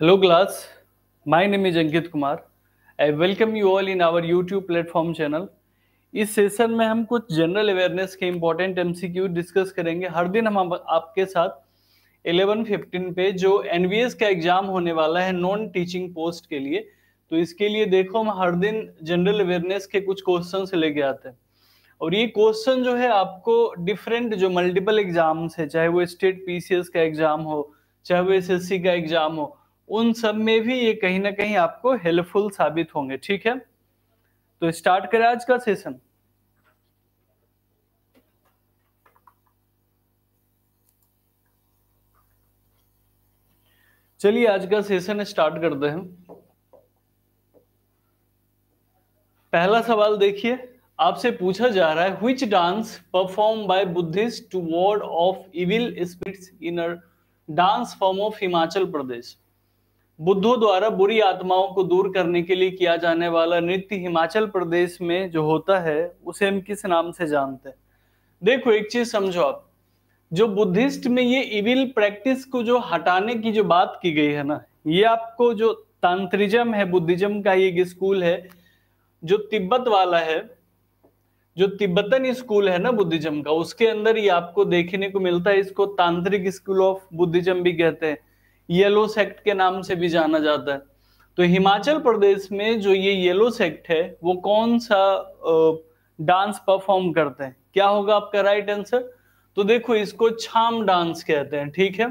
Hello class, my name is Ankit Kumar. I welcome you all in our YouTube platform channel. इस session में हम कुछ general awareness के important MCQ discuss करेंगे हर दिन हम आपके साथ 11:15 पे जो एन का एग्जाम होने वाला है नॉन टीचिंग पोस्ट के लिए तो इसके लिए देखो हम हर दिन जनरल अवेयरनेस के कुछ क्वेश्चन लेके आते हैं और ये क्वेश्चन जो है आपको डिफरेंट जो मल्टीपल एग्जाम्स है चाहे वो स्टेट पीसीएस का एग्जाम हो चाहे वो एसएससी का एग्जाम हो उन सब में भी ये कहीं ना कहीं आपको हेल्पफुल साबित होंगे ठीक है तो स्टार्ट करें आज का सेशन चलिए आज का सेशन स्टार्ट करते हैं पहला सवाल देखिए आपसे पूछा जा रहा है which dance perform by Buddhist to ward off evil spirits in dance form of Himachal Pradesh बुद्धों द्वारा बुरी आत्माओं को दूर करने के लिए किया जाने वाला नृत्य हिमाचल प्रदेश में जो होता है उसे हम किस नाम से जानते हैं देखो एक चीज समझो आप जो बुद्धिस्ट में ये इविल प्रैक्टिस को जो हटाने की जो बात की गई है ना ये आपको जो तांत्रिज्म है बुद्धिज्म का एक स्कूल है जो तिब्बत वाला है जो तिब्बतन स्कूल है ना बुद्धिज्म का उसके अंदर ये आपको देखने को मिलता है इसको तांत्रिक स्कूल ऑफ बुद्धिज्म भी कहते हैं येलो सेक्ट के नाम से भी जाना जाता है तो हिमाचल प्रदेश में जो ये येलो सेक्ट है वो कौन सा डांस परफॉर्म करते हैं क्या होगा आपका राइट आंसर तो देखो इसको छाम डांस कहते हैं ठीक है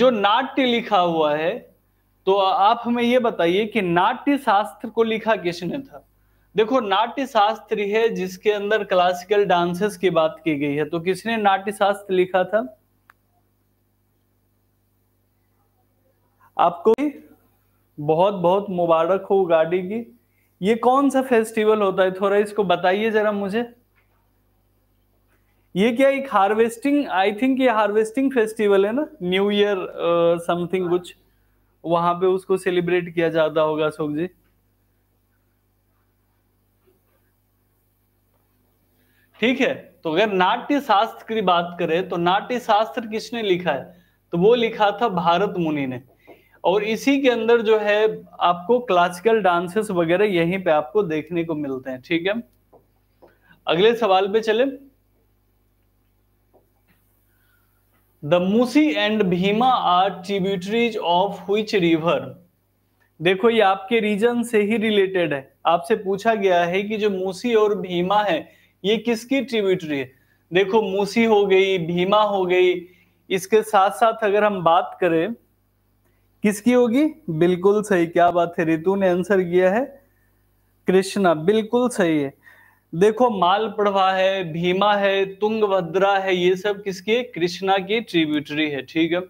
जो नाट्य लिखा हुआ है तो आप हमें ये बताइए कि नाट्य शास्त्र को लिखा किसने था देखो नाट्य शास्त्र है जिसके अंदर क्लासिकल डांसेस की बात की गई है तो किसने नाट्य शास्त्र लिखा था आपको भी बहुत बहुत मुबारक हो गाड़ी की ये कौन सा फेस्टिवल होता है थोड़ा इसको बताइए जरा मुझे ये क्या एक हार्वेस्टिंग आई थिंक ये हार्वेस्टिंग फेस्टिवल है ना न्यू ईयर समथिंग कुछ वहां पे उसको सेलिब्रेट किया जाता होगा अशोक जी ठीक है तो अगर नाट्य शास्त्र की बात करें तो नाट्य शास्त्र किसने लिखा है तो वो लिखा था भारत मुनि ने और इसी के अंदर जो है आपको क्लासिकल डांसेस वगैरह यहीं पे आपको देखने को मिलते हैं ठीक है अगले सवाल पे चले the Musi and Bhima are tributaries of which river देखो ये आपके रीजन से ही रिलेटेड है आपसे पूछा गया है कि जो मूसी और भीमा है ये किसकी ट्रिब्यूटरी है देखो मूसी हो गई भीमा हो गई इसके साथ साथ अगर हम बात करें किसकी होगी बिल्कुल सही क्या बात है रितु ने आंसर किया है कृष्णा बिल्कुल सही है देखो माल प्रभा है भीमा है तुंगभद्रा है ये सब किसकी है कृष्णा की ट्रिब्यूटरी है ठीक है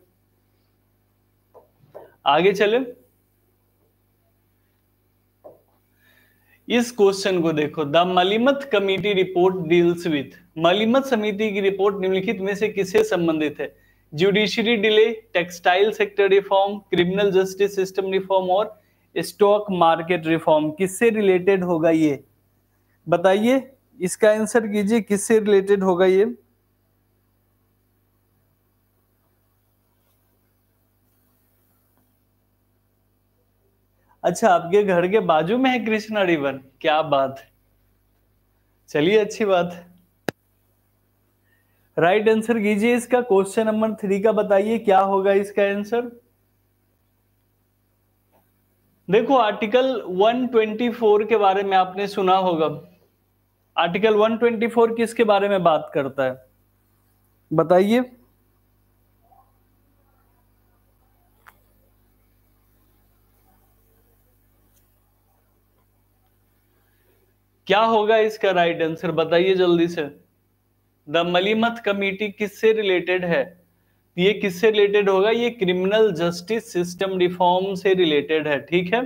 आगे चले इस क्वेश्चन को देखो the Malimath committee report deals with Malimath समिति की रिपोर्ट निम्नलिखित में से किसे संबंधित है judiciary delay textile sector reform criminal justice system reform और स्टॉक मार्केट रिफॉर्म किससे रिलेटेड होगा ये बताइए इसका आंसर कीजिए किससे रिलेटेड होगा ये अच्छा आपके घर के बाजू में है कृष्णा रिवर क्या बात चलिए अच्छी बात है राइट आंसर कीजिए इसका क्वेश्चन नंबर थ्री का बताइए क्या होगा इसका आंसर देखो आर्टिकल 124 के बारे में आपने सुना होगा आर्टिकल 124 किसके बारे में बात करता है बताइए क्या होगा इसका राइट आंसर बताइए जल्दी से द मलिमत कमेटी किससे रिलेटेड है ये किससे रिलेटेड होगा ये क्रिमिनल जस्टिस सिस्टम रिफॉर्म से रिलेटेड है ठीक है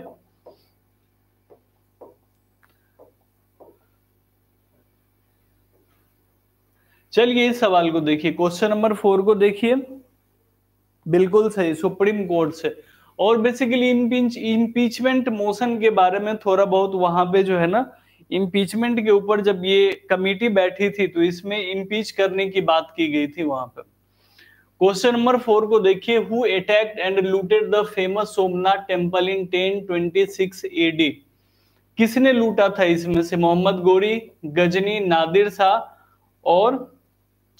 चलिए इस सवाल को देखिए क्वेश्चन नंबर फोर को देखिए बिल्कुल सही सुप्रीम कोर्ट से और बेसिकली इम्पीच इम्पीचमेंट मोशन के बारे में थोड़ा बहुत वहां पे जो है ना इम्पीचमेंट के ऊपर जब ये कमेटी बैठी थी तो इसमें इम्पीच करने की बात की गई थी वहां पर क्वेश्चन नंबर फोर को देखिए who attacked and looted the famous Somnath temple in ten twenty six AD किसने लूटा था इसमें से मोहम्मद गोरी गजनी नादिर शाह और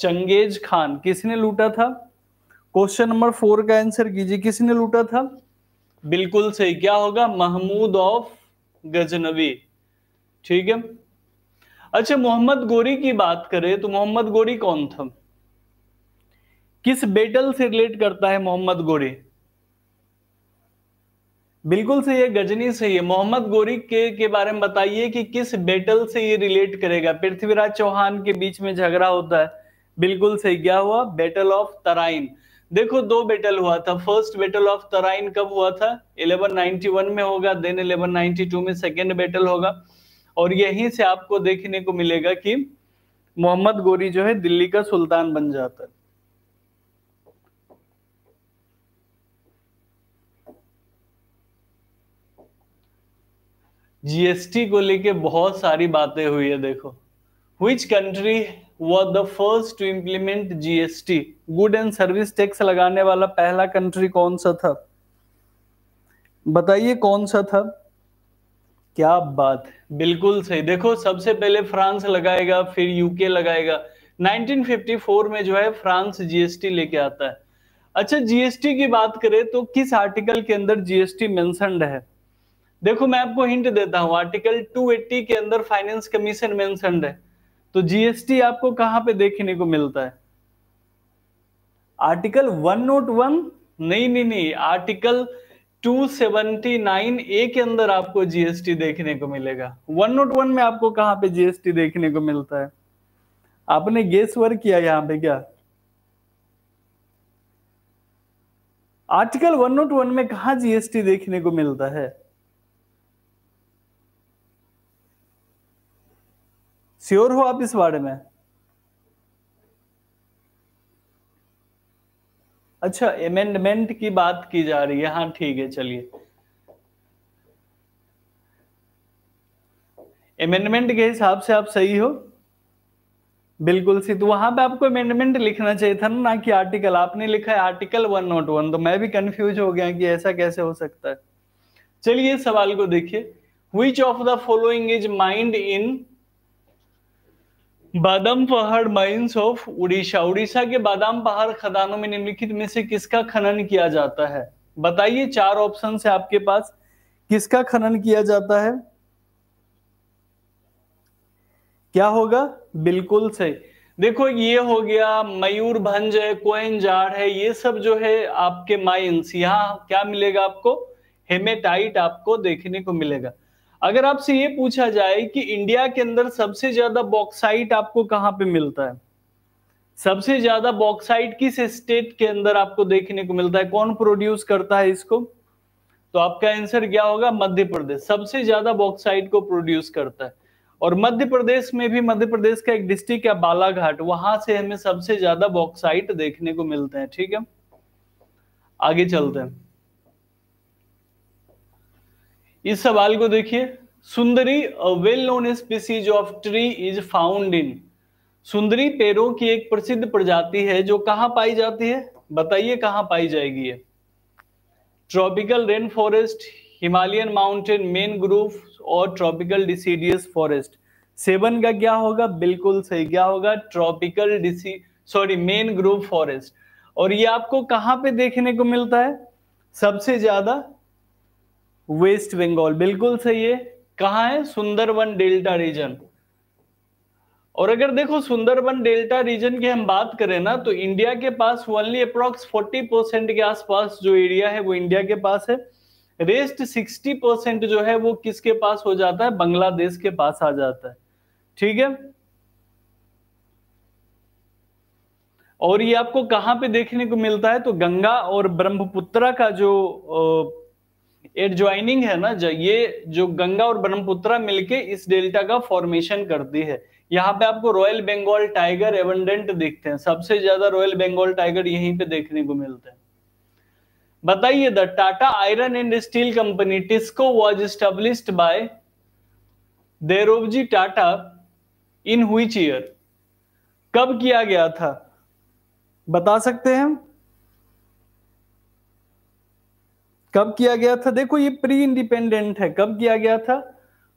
चंगेज खान किसने लूटा था क्वेश्चन नंबर फोर का आंसर कीजिए किसने लूटा था बिल्कुल सही क्या होगा महमूद ऑफ गजनवी ठीक है अच्छा मोहम्मद गोरी की बात करें तो मोहम्मद गोरी कौन था किस बेटल से रिलेट करता है मोहम्मद गोरी बिल्कुल सही है गजनी सही है मोहम्मद गोरी के के बारे में बताइए कि किस बेटल से ये रिलेट करेगा पृथ्वीराज चौहान के बीच में झगड़ा होता है बिल्कुल सही क्या हुआ बेटल ऑफ तराइन देखो दो बेटल हुआ था फर्स्ट बेटल ऑफ तराइन कब हुआ था 1191 में होगा देन 1192 में सेकेंड बेटल होगा और यहीं से आपको देखने को मिलेगा कि मोहम्मद गोरी जो है दिल्ली का सुल्तान बन जाता है जीएसटी को लेके बहुत सारी बातें हुई है देखो which country was the first to implement GST good and service tax लगाने वाला पहला कंट्री कौन सा था बताइए कौन सा था क्या बात है बिल्कुल सही देखो सबसे पहले फ्रांस लगाएगा फिर यूके लगाएगा 1954 में जो है फ्रांस जीएसटी लेके आता है अच्छा जीएसटी की बात करें तो किस आर्टिकल के अंदर जीएसटी मेंशनड है देखो मैं आपको हिंट देता हूं आर्टिकल 280 के अंदर फाइनेंस कमीशन मेंशनड है तो जीएसटी आपको कहां पे देखने को मिलता है आर्टिकल 101 नहीं नहीं नहीं आर्टिकल 279 ए के अंदर आपको जीएसटी देखने को मिलेगा 101 में आपको कहां पे जीएसटी देखने को मिलता है आपने गेस वर्क किया यहां पे क्या आर्टिकल 101 में कहा जीएसटी देखने को मिलता है श्योर हो आप इस बारे में अच्छा एमेंडमेंट की बात की जा रही है हाँ ठीक है चलिए अमेंडमेंट के हिसाब से आप सही हो बिल्कुल सी तो वहां पे आपको अमेंडमेंट लिखना चाहिए था ना कि आर्टिकल आपने लिखा है आर्टिकल वन वन तो मैं भी कंफ्यूज हो गया कि ऐसा कैसे हो सकता है चलिए इस सवाल को देखिए which of the following is mined in Badam Pahar mines of Orissa Orissa के बादाम पहाड़ खदानों में निम्नलिखित में से किसका खनन किया जाता है बताइए चार ऑप्शन है आपके पास किसका खनन किया जाता है क्या होगा बिल्कुल सही देखो ये हो गया मयूर भंज है जाड़ है ये सब जो है आपके माइंस यहाँ क्या मिलेगा आपको हेमेटाइट आपको देखने को मिलेगा अगर आपसे ये पूछा जाए कि इंडिया के अंदर सबसे ज्यादा बॉक्साइट आपको कहाँ पे मिलता है सबसे ज्यादा बॉक्साइट किस स्टेट के अंदर आपको देखने को मिलता है कौन प्रोड्यूस करता है इसको तो आपका आंसर क्या होगा मध्य प्रदेश सबसे ज्यादा बॉक्साइट को प्रोड्यूस करता है और मध्य प्रदेश में भी मध्य प्रदेश का एक डिस्ट्रिक्ट है बालाघाट वहां से हमें सबसे ज्यादा बॉक्साइट देखने को मिलते हैं ठीक है आगे चलते हैं इस सवाल को देखिए Sundari well known species of tree is found in Sundari पेड़ों की एक प्रसिद्ध प्रजाति है जो कहा पाई जाती है बताइए कहाँ पाई जाएगी ये tropical rain forest Himalayan mountain mangrove और ट्रॉपिकल डिसीडियस फॉरेस्ट सेवन का क्या होगा बिल्कुल सही क्या होगा tropical deci sorry mangrove forest और ये आपको कहाँ पे देखने को मिलता है सबसे ज्यादा वेस्ट बंगाल बिल्कुल सही है कहा है सुंदरबन डेल्टा रीजन और अगर देखो सुंदरबन डेल्टा रीजन की हम बात करें ना तो इंडिया के पास ओनली अप्रोक्स 40 परसेंट के आसपास जो एरिया है वो इंडिया के पास है रेस्ट 60 परसेंट जो है वो किसके पास हो जाता है बांग्लादेश के पास आ जाता है ठीक है और ये आपको कहाँ पे देखने को मिलता है तो गंगा और ब्रह्मपुत्रा का जो एडज्वाइनिंग है ना जो ये जो गंगा और ब्रह्मपुत्रा मिलके इस डेल्टा का फॉर्मेशन करती है यहाँ पे आपको रॉयल बंगाल टाइगर एवंडेंट देखते हैं सबसे ज्यादा रॉयल बंगाल टाइगर यहीं पे देखने को मिलते हैं बताइए the Tata iron and steel company TISCO was established by Dorabji Tata in which year कब किया गया था बता सकते हैं कब किया गया था देखो ये प्री इंडिपेंडेंट है कब किया गया था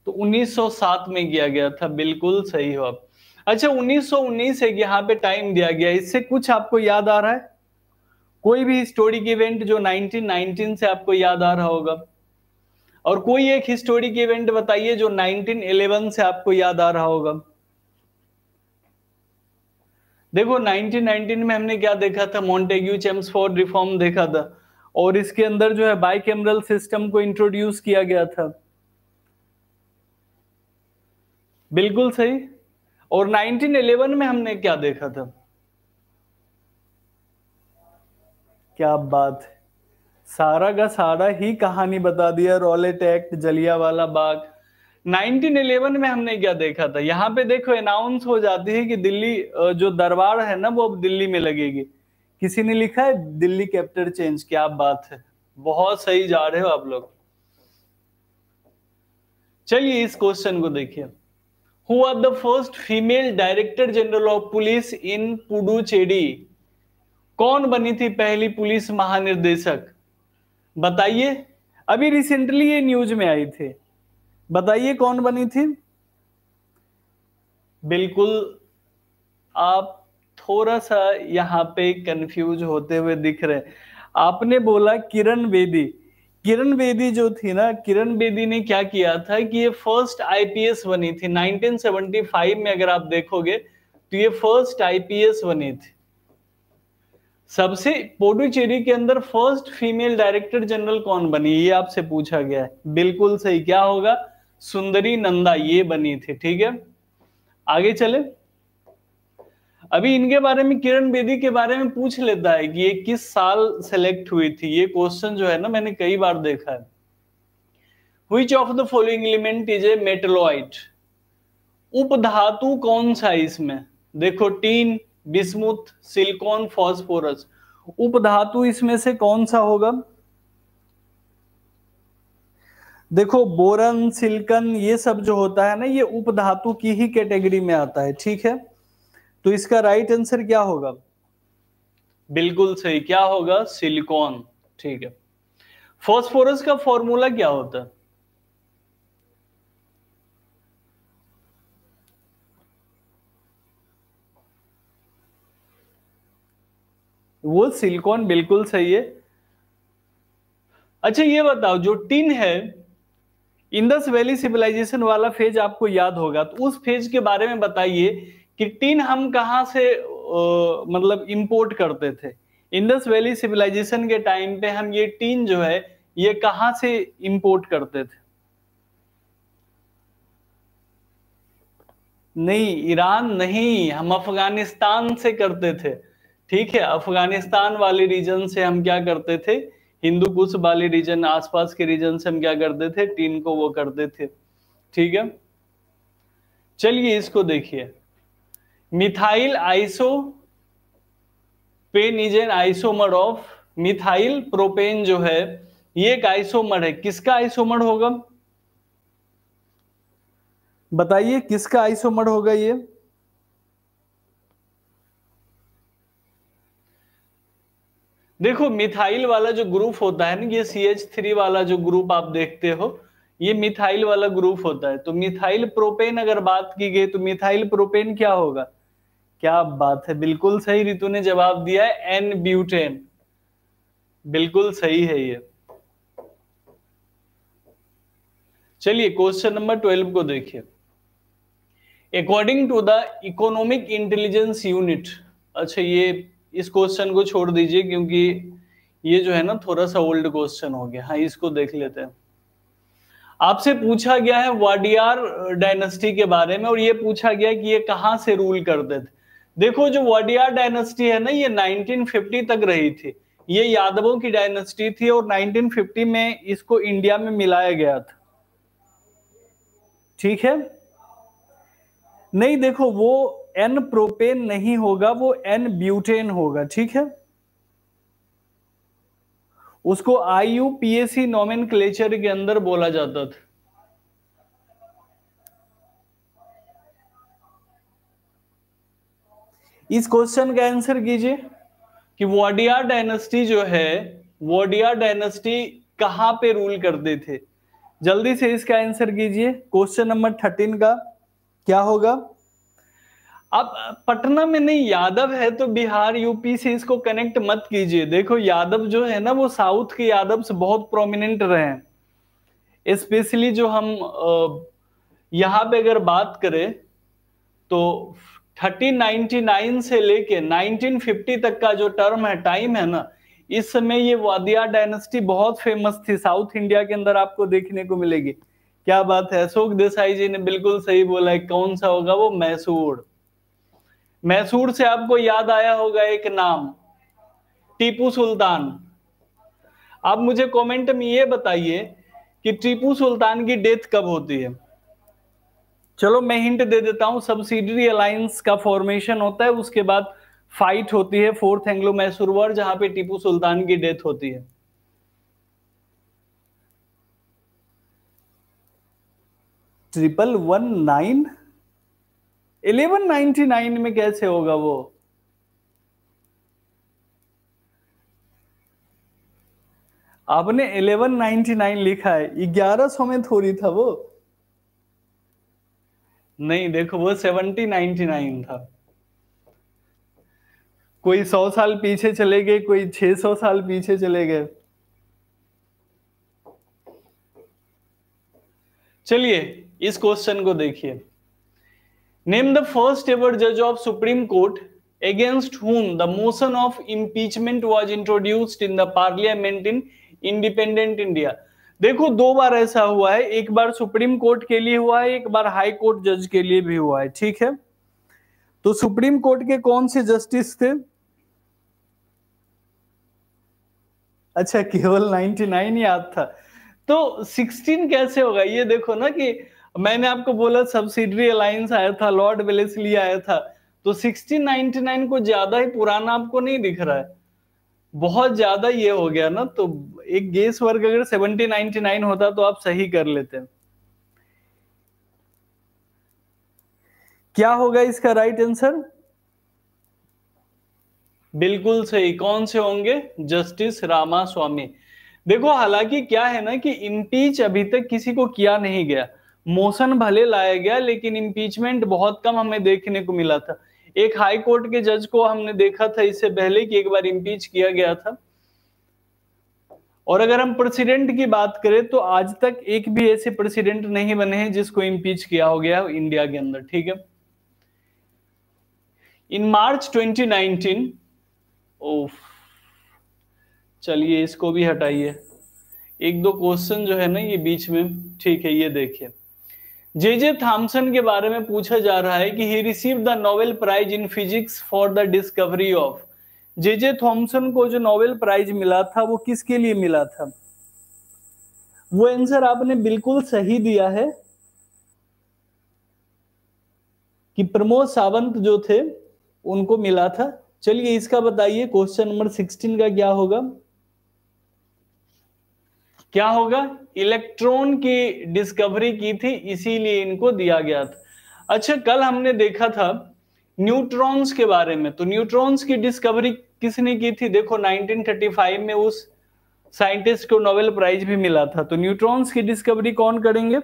तो 1907 में किया गया था बिल्कुल सही हो आप अच्छा 1919 है यहाँ पे टाइम दिया गया इससे कुछ आपको याद आ रहा है कोई भी हिस्टोरिक इवेंट जो 1919 से आपको याद आ रहा होगा और कोई एक हिस्टोरिक इवेंट बताइए जो 1911 से आपको याद आ रहा होगा देखो 1919 में हमने क्या देखा था मॉन्टेग्यू चेम्सफोर्ड रिफॉर्म देखा था और इसके अंदर जो है बाई कैमरल सिस्टम को इंट्रोड्यूस किया गया था बिल्कुल सही और 1911 में हमने क्या देखा था क्या बात सारा का सारा ही कहानी बता दिया रॉलेट एक्ट वाला बाग 1911 में हमने क्या देखा था यहाँ पे देखो अनाउंस हो जाती है कि दिल्ली जो दरबार है ना वो अब दिल्ली में लगेगी किसी ने लिखा है दिल्ली कैप्टर चेंज क्या बात है बहुत सही जा रहे हो आप लोग चलिए इस क्वेश्चन को देखिए who are the first female director general of police in Puducherry कौन बनी थी पहली पुलिस महानिर्देशक बताइए अभी रिसेंटली ये न्यूज में आई थी बताइए कौन बनी थी बिल्कुल आप थोड़ा सा यहाँ पे कंफ्यूज होते हुए दिख रहे आपने बोला किरण बेदी किरण बेदी जो थी ना किरण बेदी ने क्या किया था कि ये फर्स्ट आईपीएस बनी थी 1975 में अगर आप देखोगे तो ये फर्स्ट आईपीएस बनी थी सबसे पोडुचेरी के अंदर फर्स्ट फीमेल डायरेक्टर जनरल कौन बनी ये आपसे पूछा गया है बिल्कुल सही क्या होगा सुंदरी नंदा ये बनी थी ठीक है आगे चले अभी इनके बारे में किरण बेदी के बारे में पूछ लेता है कि ये किस साल सेलेक्ट हुई थी ये क्वेश्चन जो है ना मैंने कई बार देखा है which of the following element is a metalloid उपधातु कौन सा इसमें देखो टीन बिस्मुथ सिलिकॉन फॉस्फोरस उपधातु इसमें से कौन सा होगा देखो बोरन सिल्कन ये सब जो होता है ना ये उपधातु की ही कैटेगरी में आता है ठीक है तो इसका राइट आंसर क्या होगा बिल्कुल सही क्या होगा सिलिकॉन ठीक है फॉस्फोरस का फॉर्मूला क्या होता है वो सिलिकॉन बिल्कुल सही है अच्छा ये बताओ जो टिन है इंडस वैली सिविलाइजेशन वाला फेज आपको याद होगा तो उस फेज के बारे में बताइए कि टिन हम कहाँ से आ, मतलब इंपोर्ट करते थे इंडस वैली सिविलाइजेशन के टाइम पे हम ये टीन जो है ये कहाँ से इंपोर्ट करते थे नहीं ईरान नहीं हम अफगानिस्तान से करते थे ठीक है अफगानिस्तान वाले रीजन से हम क्या करते थे हिंदू कुश वाले रीजन आसपास के रीजन से हम क्या करते थे टीन को वो करते थे ठीक है चलिए इसको देखिए methyl iso pen is an isomer of methyl propane जो है ये एक आइसोमर है किसका आइसोमर होगा बताइए किसका आइसोमर होगा ये देखो मिथाइल वाला जो ग्रुप होता है ना ये सी एच थ्री वाला जो ग्रुप आप देखते हो ये मिथाइल वाला ग्रुप होता है तो मिथाइल प्रोपेन अगर बात की गई तो मिथाइल प्रोपेन क्या होगा क्या बात है बिल्कुल सही रितु ने जवाब दिया है एन ब्यूटेन बिल्कुल सही है ये चलिए क्वेश्चन नंबर ट्वेल्व को देखिए according to the economic intelligence unit अच्छा ये इस क्वेश्चन को छोड़ दीजिए क्योंकि ये जो है ना थोड़ा सा ओल्ड क्वेश्चन हो गया हाँ इसको देख लेते हैं आपसे पूछा गया है वाडियार डायनेस्टी के बारे में और ये पूछा गया कि ये कहाँ से रूल करते थे देखो जो वाडियार डायनेस्टी है ना ये 1950 तक रही थी ये यादवों की डायनेस्टी थी और 1950 में इसको इंडिया में मिलाया गया था ठीक है नहीं देखो वो एन प्रोपेन नहीं होगा वो एन ब्यूटेन होगा ठीक है उसको I U P S C नॉमिन के अंदर बोला जाता था इस क्वेश्चन का आंसर कीजिए कि वोडिया डायनेस्टी जो है वोडिया डायनेस्टी कहां पे रूल करते थे जल्दी से इसका आंसर कीजिए क्वेश्चन नंबर थर्टीन का क्या होगा अब पटना में नहीं यादव है तो बिहार यूपी से इसको कनेक्ट मत कीजिए देखो यादव जो है ना वो साउथ के यादव से बहुत प्रोमिनेंट रहे स्पेशली जो हम यहाँ पे अगर बात करें तो 1399 से लेके 1950 तक का जो टर्म है टाइम है ना इस समय ये वादिया डायनेस्टी बहुत फेमस थी साउथ इंडिया के अंदर आपको देखने को मिलेगी क्या बात है अशोक देसाई जी ने बिल्कुल सही बोला है कौन सा होगा वो मैसूर मैसूर से आपको याद आया होगा एक नाम टीपू सुल्तान आप मुझे कमेंट में ये बताइए कि टीपू सुल्तान की डेथ कब होती है चलो मैं हिंट दे देता हूं सब्सिडरी अलायंस का फॉर्मेशन होता है उसके बाद फाइट होती है फोर्थ एंग्लो मैसूर वॉर जहां पे टीपू सुल्तान की डेथ होती है triple one nine eleven ninety nine में कैसे होगा वो आपने इलेवन नाइनटी नाइन लिखा है ग्यारह सौ में थोड़ी था वो नहीं देखो वो सेवनटी नाइनटी नाइन था कोई सौ साल पीछे चले गए कोई छह सौ साल पीछे चले गए चलिए इस क्वेश्चन को देखिए name the first ever judge of supreme court against whom the motion of impeachment was introduced in the parliament in independent india देखो दो बार ऐसा हुआ है एक बार सुप्रीम कोर्ट के लिए हुआ है एक बार हाई कोर्ट जज के लिए भी हुआ है ठीक है तो सुप्रीम कोर्ट के कौन से जस्टिस थे अच्छा केवल 99 याद था तो 16 कैसे होगा ये देखो ना कि मैंने आपको बोला सब्सिडरी अलायंस आया था लॉर्ड वेलेसली आया था तो 1699 को ज्यादा ही पुराना आपको नहीं दिख रहा है बहुत ज्यादा ये हो गया ना तो एक गेस वर्ग अगर 1799 होता तो आप सही कर लेते हैं क्या होगा इसका राइट आंसर बिल्कुल सही कौन से होंगे जस्टिस रामा स्वामी देखो हालांकि क्या है ना कि इम्पीच अभी तक किसी को किया नहीं गया मोशन भले लाया गया लेकिन इम्पीचमेंट बहुत कम हमें देखने को मिला था एक हाई कोर्ट के जज को हमने देखा था इससे पहले कि एक बार इम्पीच किया गया था और अगर हम प्रेसिडेंट की बात करें तो आज तक एक भी ऐसे प्रेसिडेंट नहीं बने हैं जिसको इम्पीच किया हो गया इंडिया के अंदर ठीक है इन मार्च 2019 ओफ चलिए इसको भी हटाइए एक दो क्वेश्चन जो है ना ये बीच में ठीक है ये देखिए जे जे थॉम्सन के बारे में पूछा जा रहा है कि he receive the Nobel prize in physics for the discovery of J J Thomson को जो नोबेल प्राइज मिला था वो किसके लिए मिला था वो आंसर आपने बिल्कुल सही दिया है कि प्रमोद सावंत जो थे उनको मिला था चलिए इसका बताइए क्वेश्चन नंबर सिक्सटीन का क्या होगा क्या होगा इलेक्ट्रॉन की डिस्कवरी की थी इसीलिए इनको दिया गया था अच्छा कल हमने देखा था न्यूट्रॉन्स के बारे में तो न्यूट्रॉन्स की डिस्कवरी किसने की थी देखो 1935 में उस साइंटिस्ट को नोबेल प्राइज भी मिला था तो न्यूट्रॉन्स की डिस्कवरी कौन करेंगे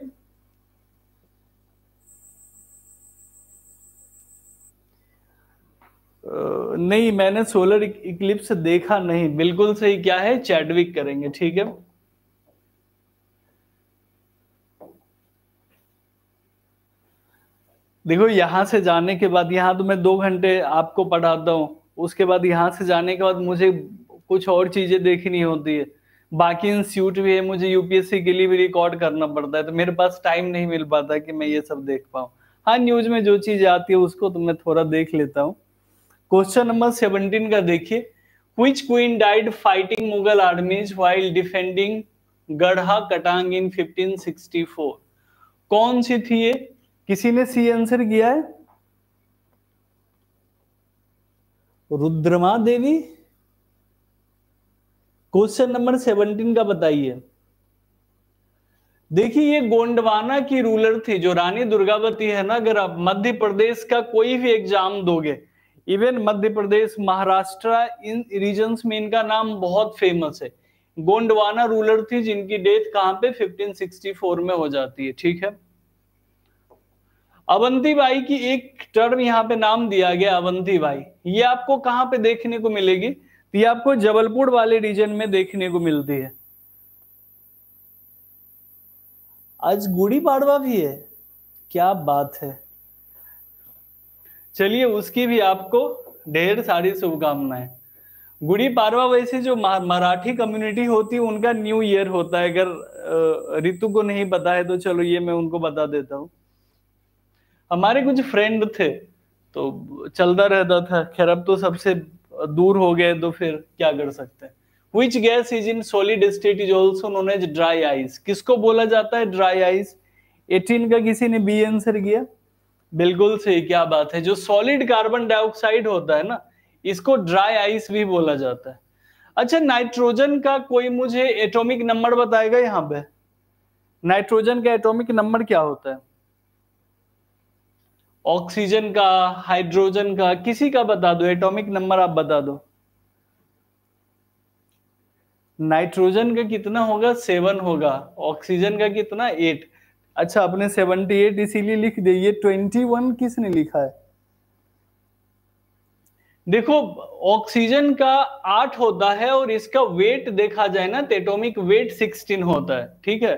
नहीं मैंने सोलर इक्लिप्स देखा नहीं बिल्कुल सही क्या है चैडविक करेंगे ठीक है देखो यहाँ से जाने के बाद यहाँ तो मैं दो घंटे आपको पढ़ाता हूँ उसके बाद यहाँ से जाने के बाद मुझे कुछ और चीजें देखनी होती है बाकी इंस्टीट्यूट भी है मुझे यूपीएससी के लिए भी रिकॉर्ड करना पड़ता है तो मेरे पास टाइम नहीं मिल पाता कि मैं ये सब देख पाऊँ हाँ न्यूज में जो चीज आती है उसको तो मैं थोड़ा देख लेता हूँ क्वेश्चन नंबर सेवनटीन का देखिए which queen died fighting Mughal armies while defending Garha Katanga in four कौन सी थी ये किसी ने सी आंसर किया है Rudrama Devi question number seventeen का बताइए देखिए ये गोंडवाना की रूलर थी जो रानी दुर्गावती है ना अगर आप मध्य प्रदेश का कोई भी एग्जाम दोगे इवन मध्य प्रदेश महाराष्ट्र इन रीजन में इनका नाम बहुत फेमस है गोंडवाना रूलर थी जिनकी डेथ कहां पे 1564 में हो जाती है ठीक है अवंती बाई की एक टर्म यहाँ पे नाम दिया गया अवंती बाई ये आपको कहाँ पे देखने को मिलेगी तो ये आपको जबलपुर वाले रीजन में देखने को मिलती है आज गुड़ी पाड़वा भी है क्या बात है चलिए उसकी भी आपको ढेर सारी शुभकामनाएं गुड़ी पाड़वा वैसे जो मराठी कम्युनिटी होती है उनका न्यू ईयर होता है अगर ऋतु को नहीं पता है तो चलो ये मैं उनको बता देता हूँ हमारे कुछ फ्रेंड थे तो चलता रहता था खैर अब तो सबसे दूर हो गए तो फिर क्या कर सकते हैं which gas is in solid state is also known as dry ice किसको बोला जाता है ड्राई आइस एटीन का किसी ने बी आंसर किया बिल्कुल सही क्या बात है जो सॉलिड कार्बन डाइऑक्साइड होता है ना इसको ड्राई आइस भी बोला जाता है अच्छा नाइट्रोजन का कोई मुझे एटॉमिक नंबर बताएगा यहाँ पे नाइट्रोजन का एटॉमिक नंबर क्या होता है ऑक्सीजन का हाइड्रोजन का किसी का बता दो एटॉमिक नंबर आप बता दो नाइट्रोजन का कितना होगा सेवन होगा ऑक्सीजन का कितना एट अच्छा आपने सेवनटी एट इसीलिए लिख दिया ये ट्वेंटी वन किसने लिखा है देखो ऑक्सीजन का आठ होता है और इसका वेट देखा जाए ना तो एटोमिक वेट सिक्सटीन होता है ठीक है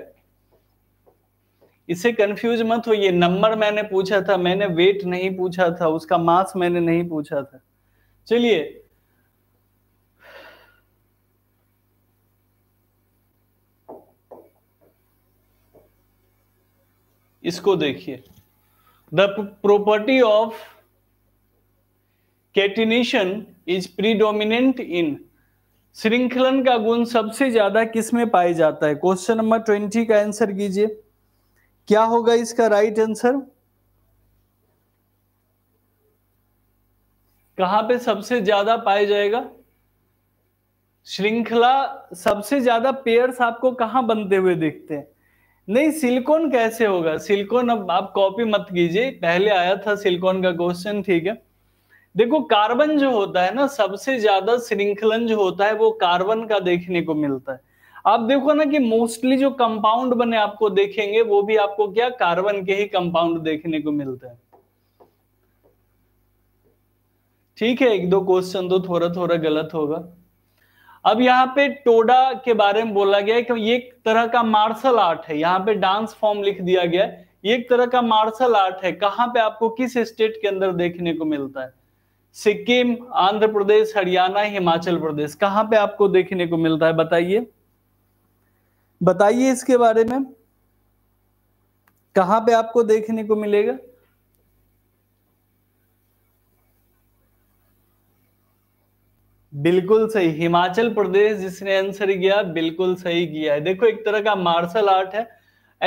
इसे कंफ्यूज मत हो ये नंबर मैंने पूछा था मैंने वेट नहीं पूछा था उसका मास मैंने नहीं पूछा था चलिए इसको देखिए the property of catenation is predominant in श्रृंखलन का गुण सबसे ज्यादा किसमें पाया जाता है क्वेश्चन नंबर ट्वेंटी का आंसर कीजिए क्या होगा इसका राइट आंसर कहां पे सबसे ज्यादा पाया जाएगा श्रृंखला सबसे ज्यादा पेयर्स आपको कहां बनते हुए दिखते हैं नहीं सिलिकॉन कैसे होगा सिलिकॉन अब आप कॉपी मत कीजिए पहले आया था सिलिकॉन का क्वेश्चन ठीक है देखो कार्बन जो होता है ना सबसे ज्यादा श्रृंखलन जो होता है वो कार्बन का देखने को मिलता है आप देखो ना कि मोस्टली जो कंपाउंड बने आपको देखेंगे वो भी आपको क्या कार्बन के ही कंपाउंड देखने को मिलते हैं ठीक है एक दो क्वेश्चन तो थोड़ा थोड़ा गलत होगा अब यहाँ पे टोडा के बारे में बोला गया है कि एक तरह का मार्शल आर्ट है यहाँ पे डांस फॉर्म लिख दिया गया है एक तरह का मार्शल आर्ट है कहाँ पे आपको किस स्टेट के अंदर देखने को मिलता है सिक्किम आंध्र प्रदेश हरियाणा हिमाचल प्रदेश कहाँ पे आपको देखने को मिलता है बताइए बताइए इसके बारे में कहां पे आपको देखने को मिलेगा बिल्कुल सही हिमाचल प्रदेश जिसने आंसर किया बिल्कुल सही किया है देखो एक तरह का मार्शल आर्ट है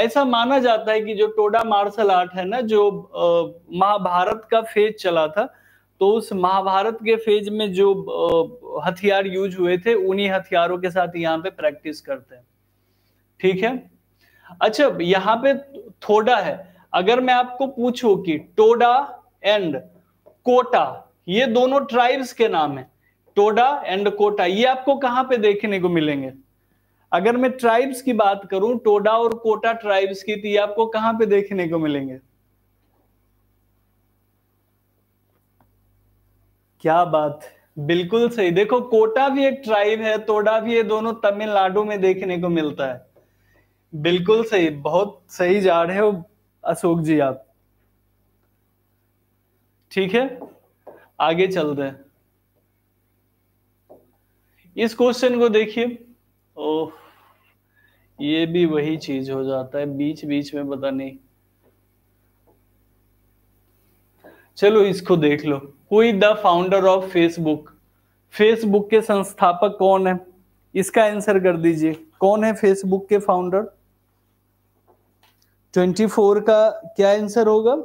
ऐसा माना जाता है कि जो टोडा मार्शल आर्ट है ना जो महाभारत का फेज चला था तो उस महाभारत के फेज में जो हथियार यूज हुए थे उन्हीं हथियारों के साथ यहाँ पे प्रैक्टिस करते हैं ठीक है अच्छा यहां पे थोडा है अगर मैं आपको पूछू कि टोडा एंड कोटा ये दोनों ट्राइब्स के नाम है टोडा एंड कोटा ये आपको कहां पे देखने को मिलेंगे अगर मैं ट्राइब्स की बात करूं टोडा और कोटा ट्राइब्स की तो ये आपको कहां पे देखने को मिलेंगे क्या बात बिल्कुल सही देखो कोटा भी एक ट्राइब है टोडा भी ये दोनों तमिलनाडु में देखने को मिलता है बिल्कुल सही बहुत सही जा रहे हो अशोक जी आप ठीक है आगे चलते रहे इस क्वेश्चन को देखिए ओह ये भी वही चीज हो जाता है बीच बीच में पता नहीं चलो इसको देख लो who the founder of Facebook Facebook के संस्थापक कौन है इसका आंसर कर दीजिए कौन है फेसबुक के फाउंडर ट्वेंटी फोर का क्या आंसर होगा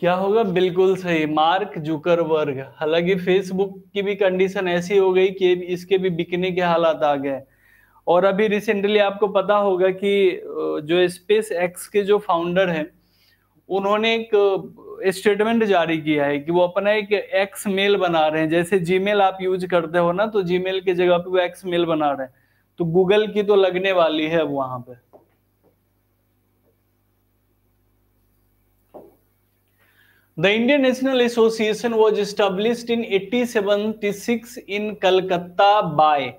क्या होगा बिल्कुल सही मार्क जुकर वर्ग हालांकि फेसबुक की भी कंडीशन ऐसी हो गई कि इसके भी बिकने के हालात आ गए और अभी रिसेंटली आपको पता होगा कि जो स्पेस एक्स के जो फाउंडर हैं उन्होंने एक स्टेटमेंट जारी किया है कि वो अपना एक एक्स मेल बना रहे हैं जैसे जी आप यूज करते हो ना तो जी की जगह पे वो एक्स मेल बना रहे हैं तो गूगल की तो लगने वाली है अब वहां पर The Indian National Association was established in 1876 in Calcutta by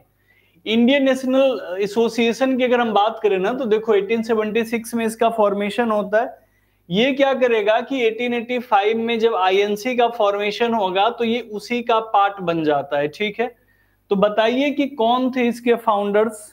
Indian National Association की अगर हम बात करें ना तो देखो 1876 में इसका फॉर्मेशन होता है ये क्या करेगा कि 1885 में जब आईएनसी का फॉर्मेशन होगा तो ये उसी का पार्ट बन जाता है ठीक है तो बताइए कि कौन थे इसके फाउंडर्स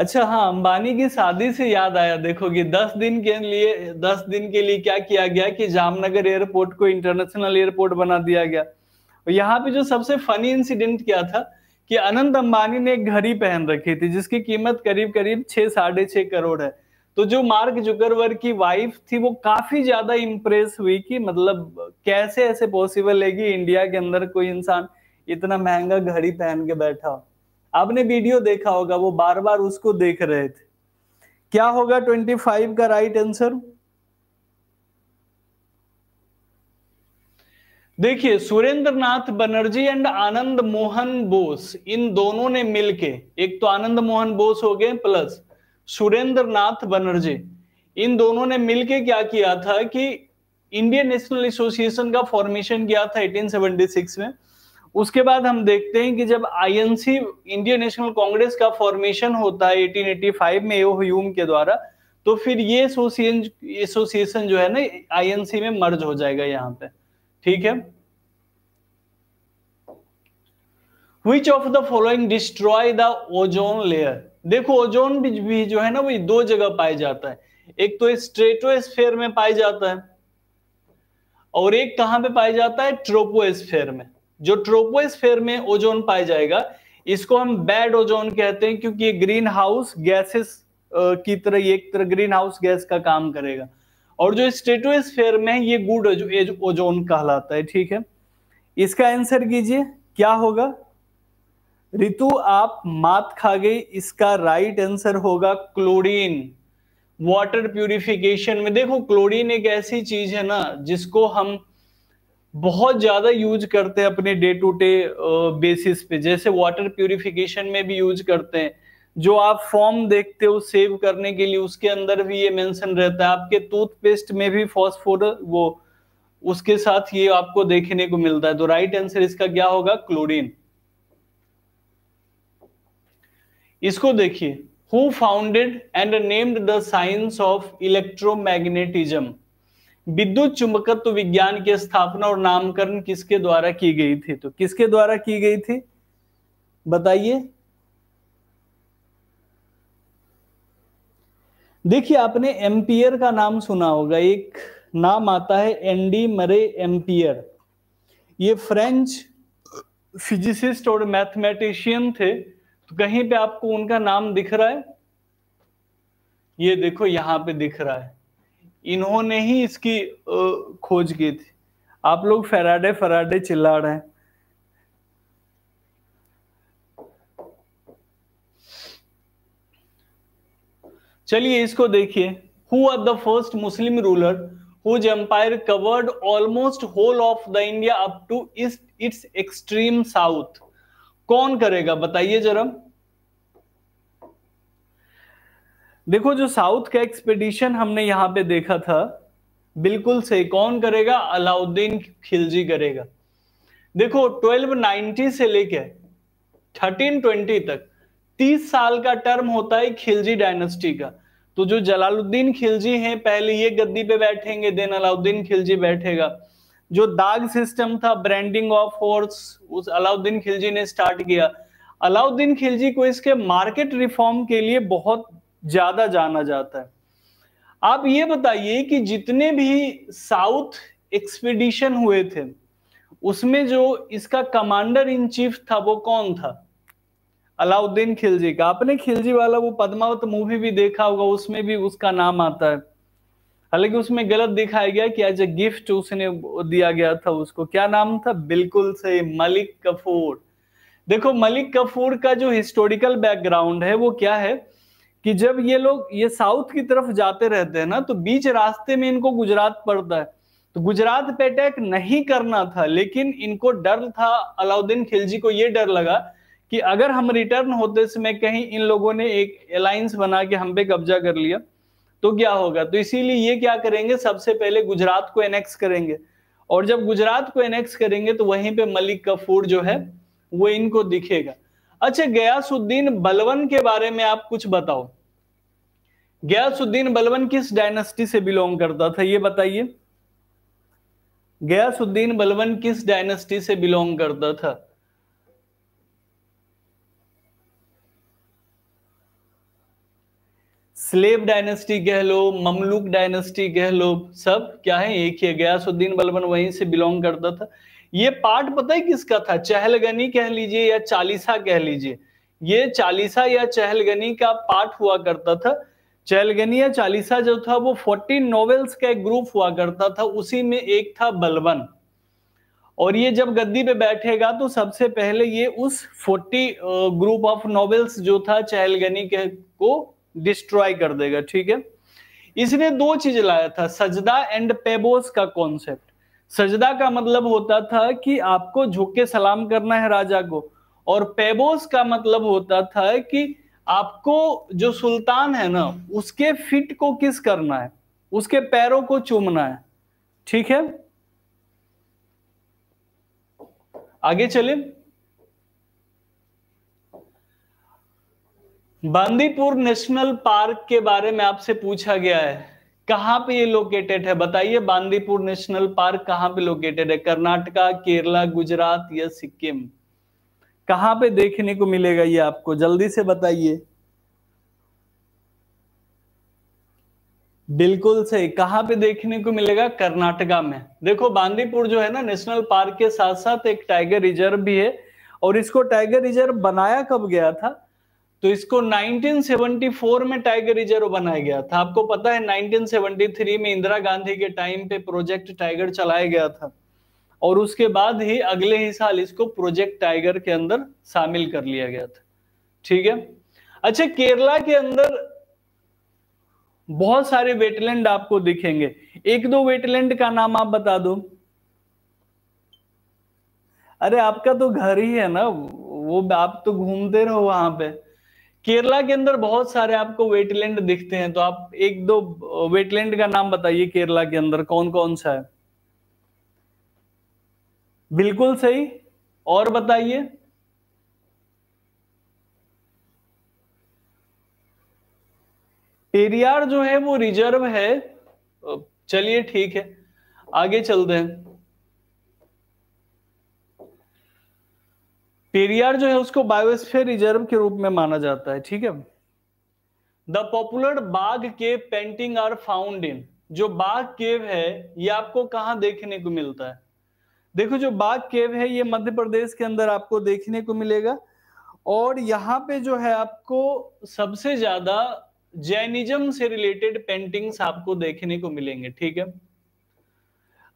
अच्छा हाँ अंबानी की शादी से याद आया देखो कि दस दिन के लिए दस दिन के लिए क्या किया गया कि जामनगर एयरपोर्ट को इंटरनेशनल एयरपोर्ट बना दिया गया और यहाँ पे जो सबसे फनी इंसिडेंट क्या था कि अनंत अंबानी ने एक घड़ी पहन रखी थी जिसकी कीमत करीब करीब छह साढ़े छह करोड़ है तो जो मार्क जुकरवर की वाइफ थी वो काफी ज्यादा इम्प्रेस हुई कि मतलब कैसे ऐसे पॉसिबल है कि इंडिया के अंदर कोई इंसान इतना महंगा घड़ी पहन के बैठा हो आपने वीडियो देखा होगा वो बार बार उसको देख रहे थे क्या होगा 25 का राइट आंसर देखिए सुरेंद्र नाथ बनर्जी एंड आनंद मोहन बोस इन दोनों ने मिलके एक तो आनंद मोहन बोस हो गए प्लस सुरेंद्र नाथ बनर्जी इन दोनों ने मिलके क्या किया था कि इंडियन नेशनल एसोसिएशन का फॉर्मेशन किया था 1876 में उसके बाद हम देखते हैं कि जब आईएनसी इंडियन नेशनल कांग्रेस का फॉर्मेशन होता है 1885 में ह्यूम के द्वारा तो फिर ये एसोसिएशन जो है ना आईएनसी में मर्ज हो जाएगा यहाँ पे ठीक है which of the following destroy the ozone layer देखो ओजोन भी, भी जो है ना वो दो जगह पाया जाता है एक तो स्ट्रेटोस्फेयर में पाया जाता है और एक कहां पे पाया जाता है ट्रोपोस्फेयर में जो ट्रोपोस्फेयर में ओजोन पाया जाएगा इसको हम बैड ओजोन कहते हैं क्योंकि ये ग्रीन हाउस गैसेस की तरह एक तरह ग्रीन हाउस गैस का काम करेगा और जो स्टेटोस्फेयर में ये गुड ओजोन कहलाता है ठीक है इसका आंसर कीजिए क्या होगा ऋतु आप मात खा गई इसका राइट आंसर होगा क्लोरीन वाटर प्यूरिफिकेशन में देखो क्लोरीन एक ऐसी चीज है ना जिसको हम बहुत ज्यादा यूज करते हैं अपने डे टू डे बेसिस पे जैसे वाटर प्यूरिफिकेशन में भी यूज करते हैं जो आप फॉर्म देखते हो सेव करने के लिए उसके अंदर भी ये मेंशन रहता है आपके टूथपेस्ट में भी फॉस्फोर वो उसके साथ ये आपको देखने को मिलता है तो राइट आंसर इसका क्या होगा क्लोरीन इसको देखिए who founded and named the science of electromagnetism विद्युत चुंबकत्व विज्ञान की स्थापना और नामकरण किसके द्वारा की गई थी तो किसके द्वारा की गई थी बताइए देखिए आपने एम्पियर का नाम सुना होगा एक नाम आता है एंडी मरे एम्पियर ये फ्रेंच फिजिसिस्ट और मैथमेटिशियन थे तो कहीं पे आपको उनका नाम दिख रहा है ये देखो यहां पे दिख रहा है इन्होंने ही इसकी खोज की थी आप लोग फेराडे फराडे चिल्ला रहे हैं चलिए इसको देखिए who are the first Muslim ruler whose empire covered almost whole of the India up to its extreme south कौन करेगा बताइए जरा देखो जो साउथ का एक्सपेडिशन हमने यहाँ पे देखा था बिल्कुल सही कौन करेगा अलाउद्दीन खिलजी करेगा देखो 1290 से लेके 1320 तक 30 साल का टर्म होता है खिलजी डायनेस्टी का तो जो जलालुद्दीन खिलजी हैं पहले ये गद्दी पे बैठेंगे देन अलाउद्दीन खिलजी बैठेगा जो दाग सिस्टम था ब्रांडिंग ऑफ फोर्स उस अलाउद्दीन खिलजी ने स्टार्ट किया अलाउद्दीन खिलजी को इसके मार्केट रिफॉर्म के लिए बहुत ज्यादा जाना जाता है आप ये बताइए कि जितने भी साउथ एक्सपीडिशन हुए थे उसमें जो इसका कमांडर इन चीफ था वो कौन था अलाउद्दीन खिलजी का आपने खिलजी वाला वो पद्मावत मूवी भी देखा होगा उसमें भी उसका नाम आता है हालांकि उसमें गलत दिखाया गया कि एज ए गिफ्ट उसने दिया गया था उसको क्या नाम था बिल्कुल सही मलिक कफूर देखो मलिक कफूर का जो हिस्टोरिकल बैकग्राउंड है वो क्या है कि जब ये लोग ये साउथ की तरफ जाते रहते हैं ना तो बीच रास्ते में इनको गुजरात पड़ता है तो गुजरात पे अटैक नहीं करना था लेकिन इनको डर था अलाउद्दीन खिलजी को ये डर लगा कि अगर हम रिटर्न होते समय कहीं इन लोगों ने एक अलायंस बना के हम पे कब्जा कर लिया तो क्या होगा तो इसीलिए ये क्या करेंगे सबसे पहले गुजरात को एनेक्स करेंगे और जब गुजरात को एनेक्स करेंगे तो वहीं पे मलिक कफूर जो है वो इनको दिखेगा अच्छा गयासुद्दीन बलवन के बारे में आप कुछ बताओ गयासुद्दीन बलवन किस डायनेस्टी से बिलोंग करता था ये बताइए गयासुद्दीन बलवन किस डायनेस्टी से बिलोंग करता था स्लेब डायनेस्टी कह लो ममलूक डायनेस्टी कह लो सब क्या है एक ही गयासुद्दीन बलवन वहीं से बिलोंग करता था ये पार्ट पता है किसका था चहलगनी कह लीजिए या चालीसा कह लीजिए ये चालीसा या चहलगनी का पार्ट हुआ करता था चहलगनी या चालीसा जो था वो फोर्टीन नॉवेल्स का एक ग्रुप हुआ करता था उसी में एक था बलवन और ये जब गद्दी पे बैठेगा तो सबसे पहले ये उस फोर्टी ग्रुप ऑफ नॉवेल्स जो था चहलगनी के को डिस्ट्रॉय कर देगा ठीक है इसने दो चीज लाया था सजदा एंड पेबोस का कॉन्सेप्ट सजदा का मतलब होता था कि आपको झुक के सलाम करना है राजा को और पेबोस का मतलब होता था कि आपको जो सुल्तान है ना उसके फिट को किस करना है उसके पैरों को चूमना है ठीक है आगे चले बांदीपुर नेशनल पार्क के बारे में आपसे पूछा गया है कहाँ पे ये लोकेटेड है बताइए बांदीपुर नेशनल पार्क कहाँ पे लोकेटेड है कर्नाटका केरला गुजरात या सिक्किम कहाँ पे देखने को मिलेगा ये आपको जल्दी से बताइए बिल्कुल सही कहाँ पे देखने को मिलेगा कर्नाटका में देखो बांदीपुर जो है ना नेशनल पार्क के साथ साथ एक टाइगर रिजर्व भी है और इसको टाइगर रिजर्व बनाया कब गया था तो इसको 1974 में टाइगर रिजर्व बनाया गया था आपको पता है 1973 में इंदिरा गांधी के टाइम पे प्रोजेक्ट टाइगर चलाया गया था और उसके बाद ही अगले ही साल इसको प्रोजेक्ट टाइगर के अंदर शामिल कर लिया गया था ठीक है अच्छा केरला के अंदर बहुत सारे वेटलैंड आपको दिखेंगे एक दो वेटलैंड का नाम आप बता दो अरे आपका तो घर ही है ना वो आप तो घूमते रहो वहां पे केरला के अंदर बहुत सारे आपको वेटलैंड दिखते हैं तो आप एक दो वेटलैंड का नाम बताइए केरला के अंदर कौन कौन सा है बिल्कुल सही और बताइए पेरियार जो है वो रिजर्व है चलिए ठीक है आगे चलते हैं पेरियार जो है उसको बायोस्फीयर रिजर्व के रूप में माना जाता है ठीक है the popular Bagh cave painting are found in जो बाघ केव है ये आपको कहाँ देखने को मिलता है देखो जो बाघ केव है ये मध्य प्रदेश के अंदर आपको देखने को मिलेगा और यहाँ पे जो है आपको सबसे ज्यादा जैनिज्म से रिलेटेड पेंटिंग्स आपको देखने को मिलेंगे ठीक है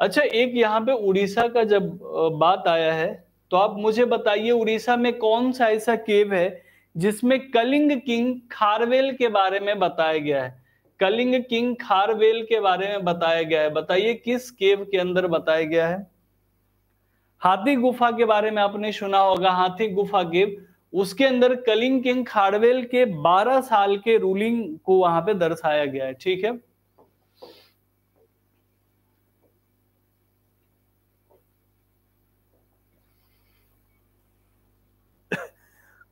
अच्छा एक यहाँ पे उड़ीसा का जब बात आया है तो आप मुझे बताइए उड़ीसा में कौन सा ऐसा केव है जिसमें कलिंग किंग खारवेल के बारे में बताया गया है कलिंग किंग खारवेल के बारे में बताया गया है बताइए किस केव के अंदर बताया गया है हाथी गुफा के बारे में आपने सुना होगा हाथी गुफा केव उसके अंदर कलिंग किंग खारवेल के 12 साल के रूलिंग को वहां पे दर्शाया गया है ठीक है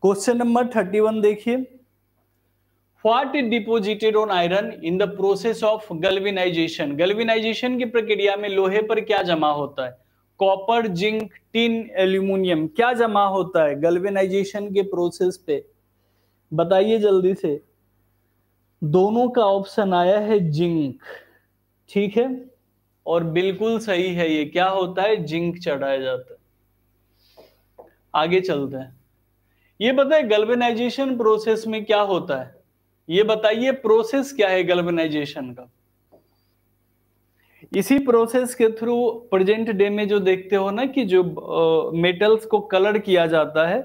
क्वेश्चन नंबर थर्टी वन देखिए what is deposited on iron in the process of galvanization galvanization की प्रक्रिया में लोहे पर क्या जमा होता है कॉपर जिंक टिन एल्यूमिनियम क्या जमा होता है गल्विनाइजेशन के प्रोसेस पे बताइए जल्दी से दोनों का ऑप्शन आया है जिंक ठीक है और बिल्कुल सही है ये क्या होता है जिंक चढ़ाया जाता है आगे चलते हैं ये बताए गल्वेनाइजेशन प्रोसेस में क्या होता है ये बताइए प्रोसेस क्या है गल्वेनाइजेशन का इसी प्रोसेस के थ्रू प्रेजेंट डे में जो देखते हो ना कि जो मेटल्स uh, को कलर किया जाता है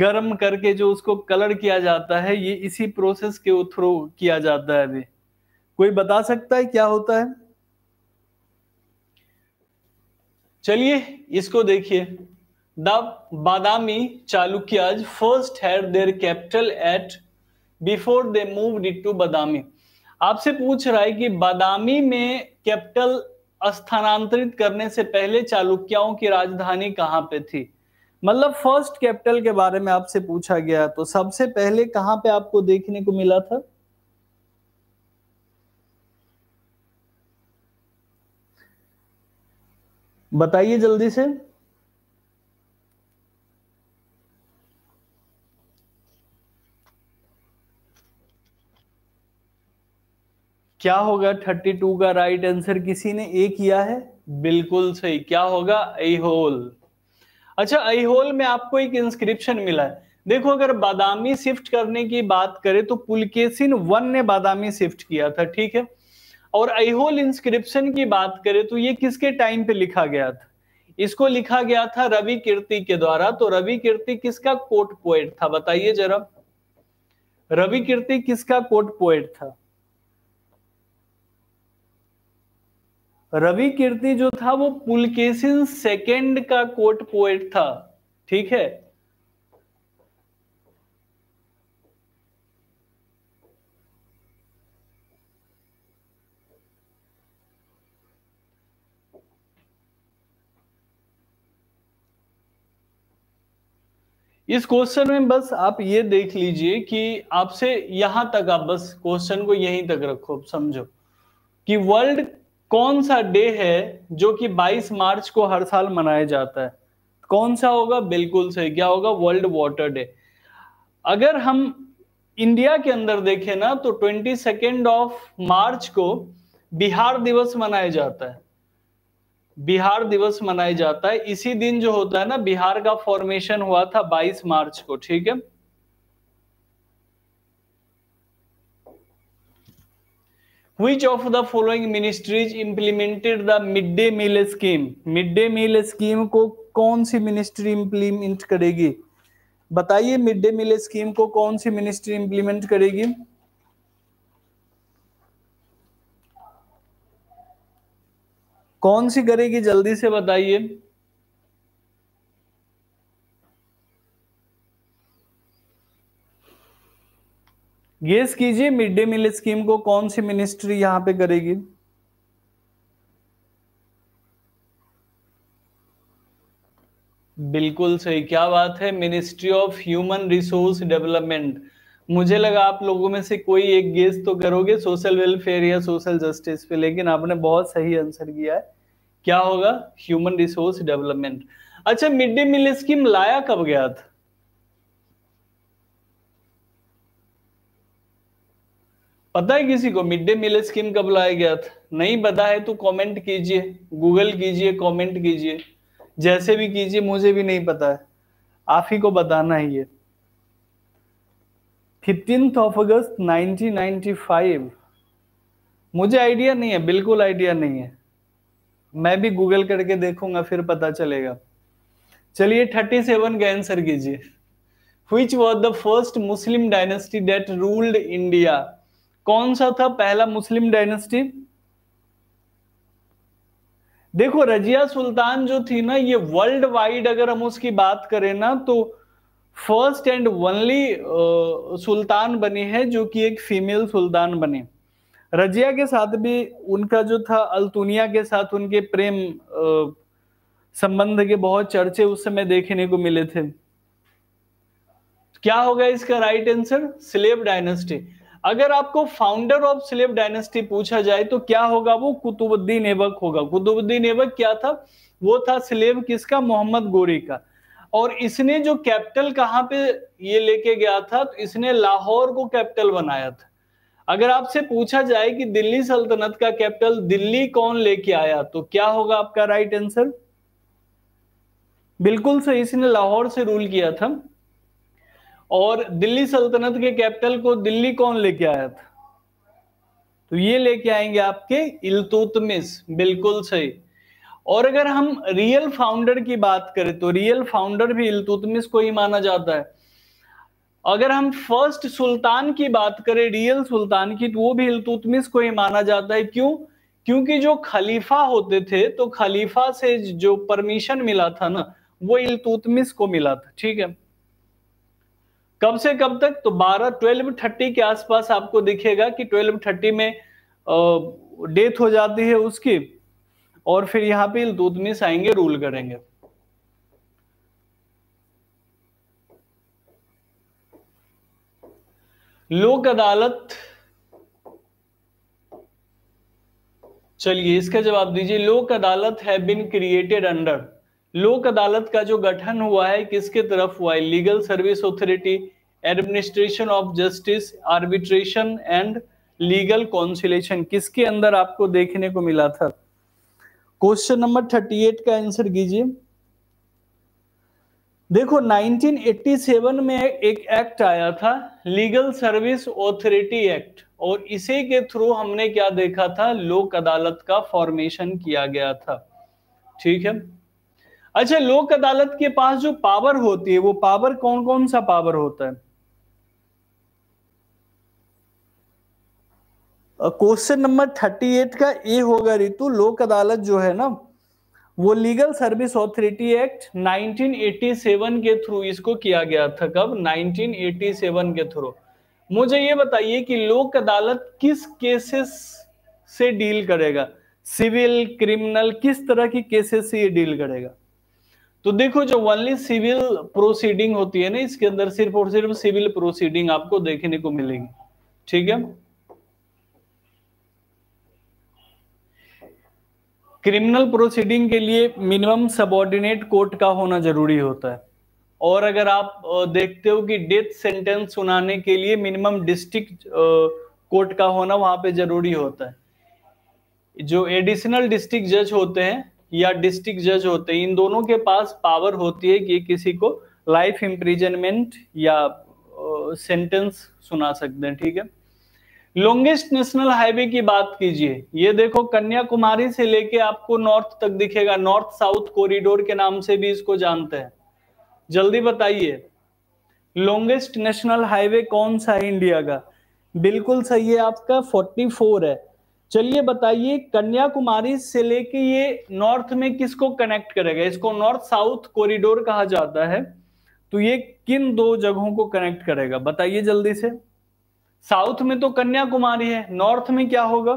गर्म करके जो उसको कलर किया जाता है ये इसी प्रोसेस के थ्रू किया जाता है अभी कोई बता सकता है क्या होता है चलिए इसको देखिए the Badami Chalukyas first had their capital at before they move it to Badami आपसे पूछ रहा है कि बादामी में कैपिटल स्थानांतरित करने से पहले चालुक्याओं की राजधानी कहाँ पे थी मतलब फर्स्ट कैपिटल के बारे में आपसे पूछा गया तो सबसे पहले कहाँ पे आपको देखने को मिला था बताइए जल्दी से क्या होगा थर्टी टू का राइट आंसर किसी ने ए किया है बिल्कुल सही क्या होगा आई होल अच्छा आई होल में आपको एक इंस्क्रिप्शन मिला है देखो अगर बादामी शिफ्ट करने की बात करें तो पुलकेसिन वन ने बादामी शिफ्ट किया था ठीक है और अहोल इंस्क्रिप्शन की बात करें तो ये किसके टाइम पे लिखा गया था इसको लिखा गया था रवि कीर्ति के द्वारा तो रवि कीर्ति किसका कोट पोएट था बताइए जरा रवि कीर्ति किसका कोट पोएट था रवि कीर्ति जो था वो पुलकेशन सेकेंड का कोर्ट पोएट था ठीक है इस क्वेश्चन में बस आप ये देख लीजिए कि आपसे यहां तक आप बस क्वेश्चन को यहीं तक रखो समझो कि वर्ल्ड कौन सा डे है जो कि 22 मार्च को हर साल मनाया जाता है कौन सा होगा बिल्कुल सही क्या होगा वर्ल्ड वाटर डे अगर हम इंडिया के अंदर देखें ना तो ट्वेंटी सेकेंड ऑफ मार्च को बिहार दिवस मनाया जाता है बिहार दिवस मनाया जाता है इसी दिन जो होता है ना बिहार का फॉर्मेशन हुआ था 22 मार्च को ठीक है which of the following ministries implemented the midday meal scheme midday meal scheme को कौन सी ministry implement करेगी बताइए midday meal scheme स्कीम को कौन सी मिनिस्ट्री इम्प्लीमेंट करेगी कौन सी करेगी जल्दी से बताइए गेस कीजिए मिड डे मील स्कीम को कौन सी मिनिस्ट्री यहां पे करेगी बिल्कुल सही क्या बात है ministry of human resource development मुझे लगा आप लोगों में से कोई एक गेस तो करोगे सोशल वेलफेयर या सोशल जस्टिस पे लेकिन आपने बहुत सही आंसर किया है क्या होगा ह्यूमन रिसोर्स डेवलपमेंट अच्छा मिड डे मील स्कीम लाया कब गया था पता है किसी को मिड डे मील स्कीम कब लाया गया था नहीं पता है तो कमेंट कीजिए गूगल कीजिए कमेंट कीजिए जैसे भी कीजिए मुझे भी नहीं पता है आप ही को बताना है ये फिफ्टींथ ऑफ अगस्त 1995 मुझे आइडिया नहीं है बिल्कुल आइडिया नहीं है मैं भी गूगल करके देखूंगा फिर पता चलेगा चलिए 37 का आंसर कीजिए which was the first Muslim dynasty that ruled India कौन सा था पहला मुस्लिम डायनेस्टी देखो रजिया सुल्तान जो थी ना ये वर्ल्ड वाइड अगर हम उसकी बात करें ना तो फर्स्ट एंड वनली सुल्तान बनी है जो कि एक फीमेल सुल्तान बने रजिया के साथ भी उनका जो था अल्तुनिया के साथ उनके प्रेम संबंध के बहुत चर्चे उस समय देखने को मिले थे क्या होगा इसका राइट आंसर स्लेव डायनेस्टी अगर आपको फाउंडर ऑफ स्लेब डायनेस्टी पूछा जाए तो क्या होगा वो कुतुबुद्दीन एबक होगा कुतुबुद्दीन एबक क्या था वो था स्लेव किसका मोहम्मद गोरी का और इसने जो कैपिटल कहाँ पे ये लेके गया था तो इसने लाहौर को कैपिटल बनाया था अगर आपसे पूछा जाए कि दिल्ली सल्तनत का कैपिटल दिल्ली कौन लेके आया तो क्या होगा आपका राइट आंसर बिल्कुल सही इसने लाहौर से रूल किया था और दिल्ली सल्तनत के कैपिटल को दिल्ली कौन लेके आया था तो ये लेके आएंगे आपके इलतुतमिस बिल्कुल सही और अगर हम रियल फाउंडर की बात करें तो रियल फाउंडर भी इलतुतमिस को ही माना जाता है अगर हम फर्स्ट सुल्तान की बात करें रियल सुल्तान की तो वो भी इलतुतमिस को ही माना जाता है क्यों क्योंकि जो खलीफा होते थे तो खलीफा से जो परमिशन मिला था ना वो इलतुतमिस को मिला था ठीक है कब से कब तक तो 12 ट्वेल्व थर्टी के आसपास आपको दिखेगा कि ट्वेल्व थर्टी में डेथ हो जाती है उसकी और फिर यहाँ पे दूधनिस आएंगे रूल करेंगे लोक अदालत चलिए इसका जवाब दीजिए लोक अदालत है बिन क्रिएटेड अंडर लोक अदालत का जो गठन हुआ है किसके तरफ हुआ है legal service authority administration of justice arbitration and legal conciliation किसके अंदर आपको देखने को मिला था क्वेश्चन नंबर 38 का आंसर कीजिए देखो 1987 में एक एक्ट आया था लीगल सर्विस ऑथोरिटी एक्ट और इसी के थ्रू हमने क्या देखा था लोक अदालत का फॉर्मेशन किया गया था ठीक है अच्छा लोक अदालत के पास जो पावर होती है वो पावर कौन कौन सा पावर होता है क्वेश्चन नंबर थर्टी एट का ए होगा रितु लोक अदालत जो है ना वो लीगल सर्विस ऑथोरिटी एक्ट 1987 के थ्रू इसको किया गया था कब 1987 के थ्रू मुझे ये बताइए कि लोक अदालत किस केसेस से डील करेगा सिविल क्रिमिनल किस तरह की केसेस से ये डील करेगा तो देखो जो ओनली सिविल प्रोसीडिंग होती है ना इसके अंदर सिर्फ और सिर्फ सिविल प्रोसीडिंग आपको देखने को मिलेगी ठीक है क्रिमिनल प्रोसीडिंग के लिए मिनिमम सबॉर्डिनेट कोर्ट का होना जरूरी होता है और अगर आप देखते हो कि डेथ सेंटेंस सुनाने के लिए मिनिमम डिस्ट्रिक्ट कोर्ट का होना वहां पे जरूरी होता है जो एडिशनल डिस्ट्रिक्ट जज होते हैं या डिस्ट्रिक्ट जज होते हैं इन दोनों के पास पावर होती है कि किसी को लाइफ इम्प्रिजनमेंट या सेंटेंस सुना सकते हैं ठीक है लॉन्गेस्ट नेशनल हाईवे की बात कीजिए ये देखो कन्याकुमारी से लेके आपको नॉर्थ तक दिखेगा नॉर्थ साउथ कॉरिडोर के नाम से भी इसको जानते हैं जल्दी बताइए लॉन्गेस्ट नेशनल हाईवे कौन सा है इंडिया का बिल्कुल सही है आपका 44 है चलिए बताइए कन्याकुमारी से लेके ये नॉर्थ में किसको कनेक्ट करेगा इसको नॉर्थ साउथ कॉरिडोर कहा जाता है तो ये किन दो जगहों को कनेक्ट करेगा बताइए जल्दी से साउथ में तो कन्याकुमारी है नॉर्थ में क्या होगा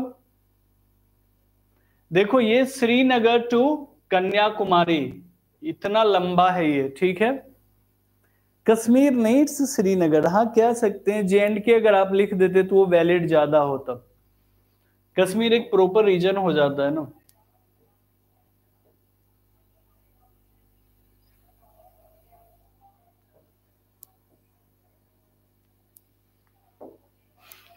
देखो ये श्रीनगर टू कन्याकुमारी इतना लंबा है ये ठीक है कश्मीर नीड्स श्रीनगर हाँ कह सकते हैं जे एंड के अगर आप लिख देते तो वो वैलिड ज्यादा होता कश्मीर एक प्रॉपर रीजन हो जाता है ना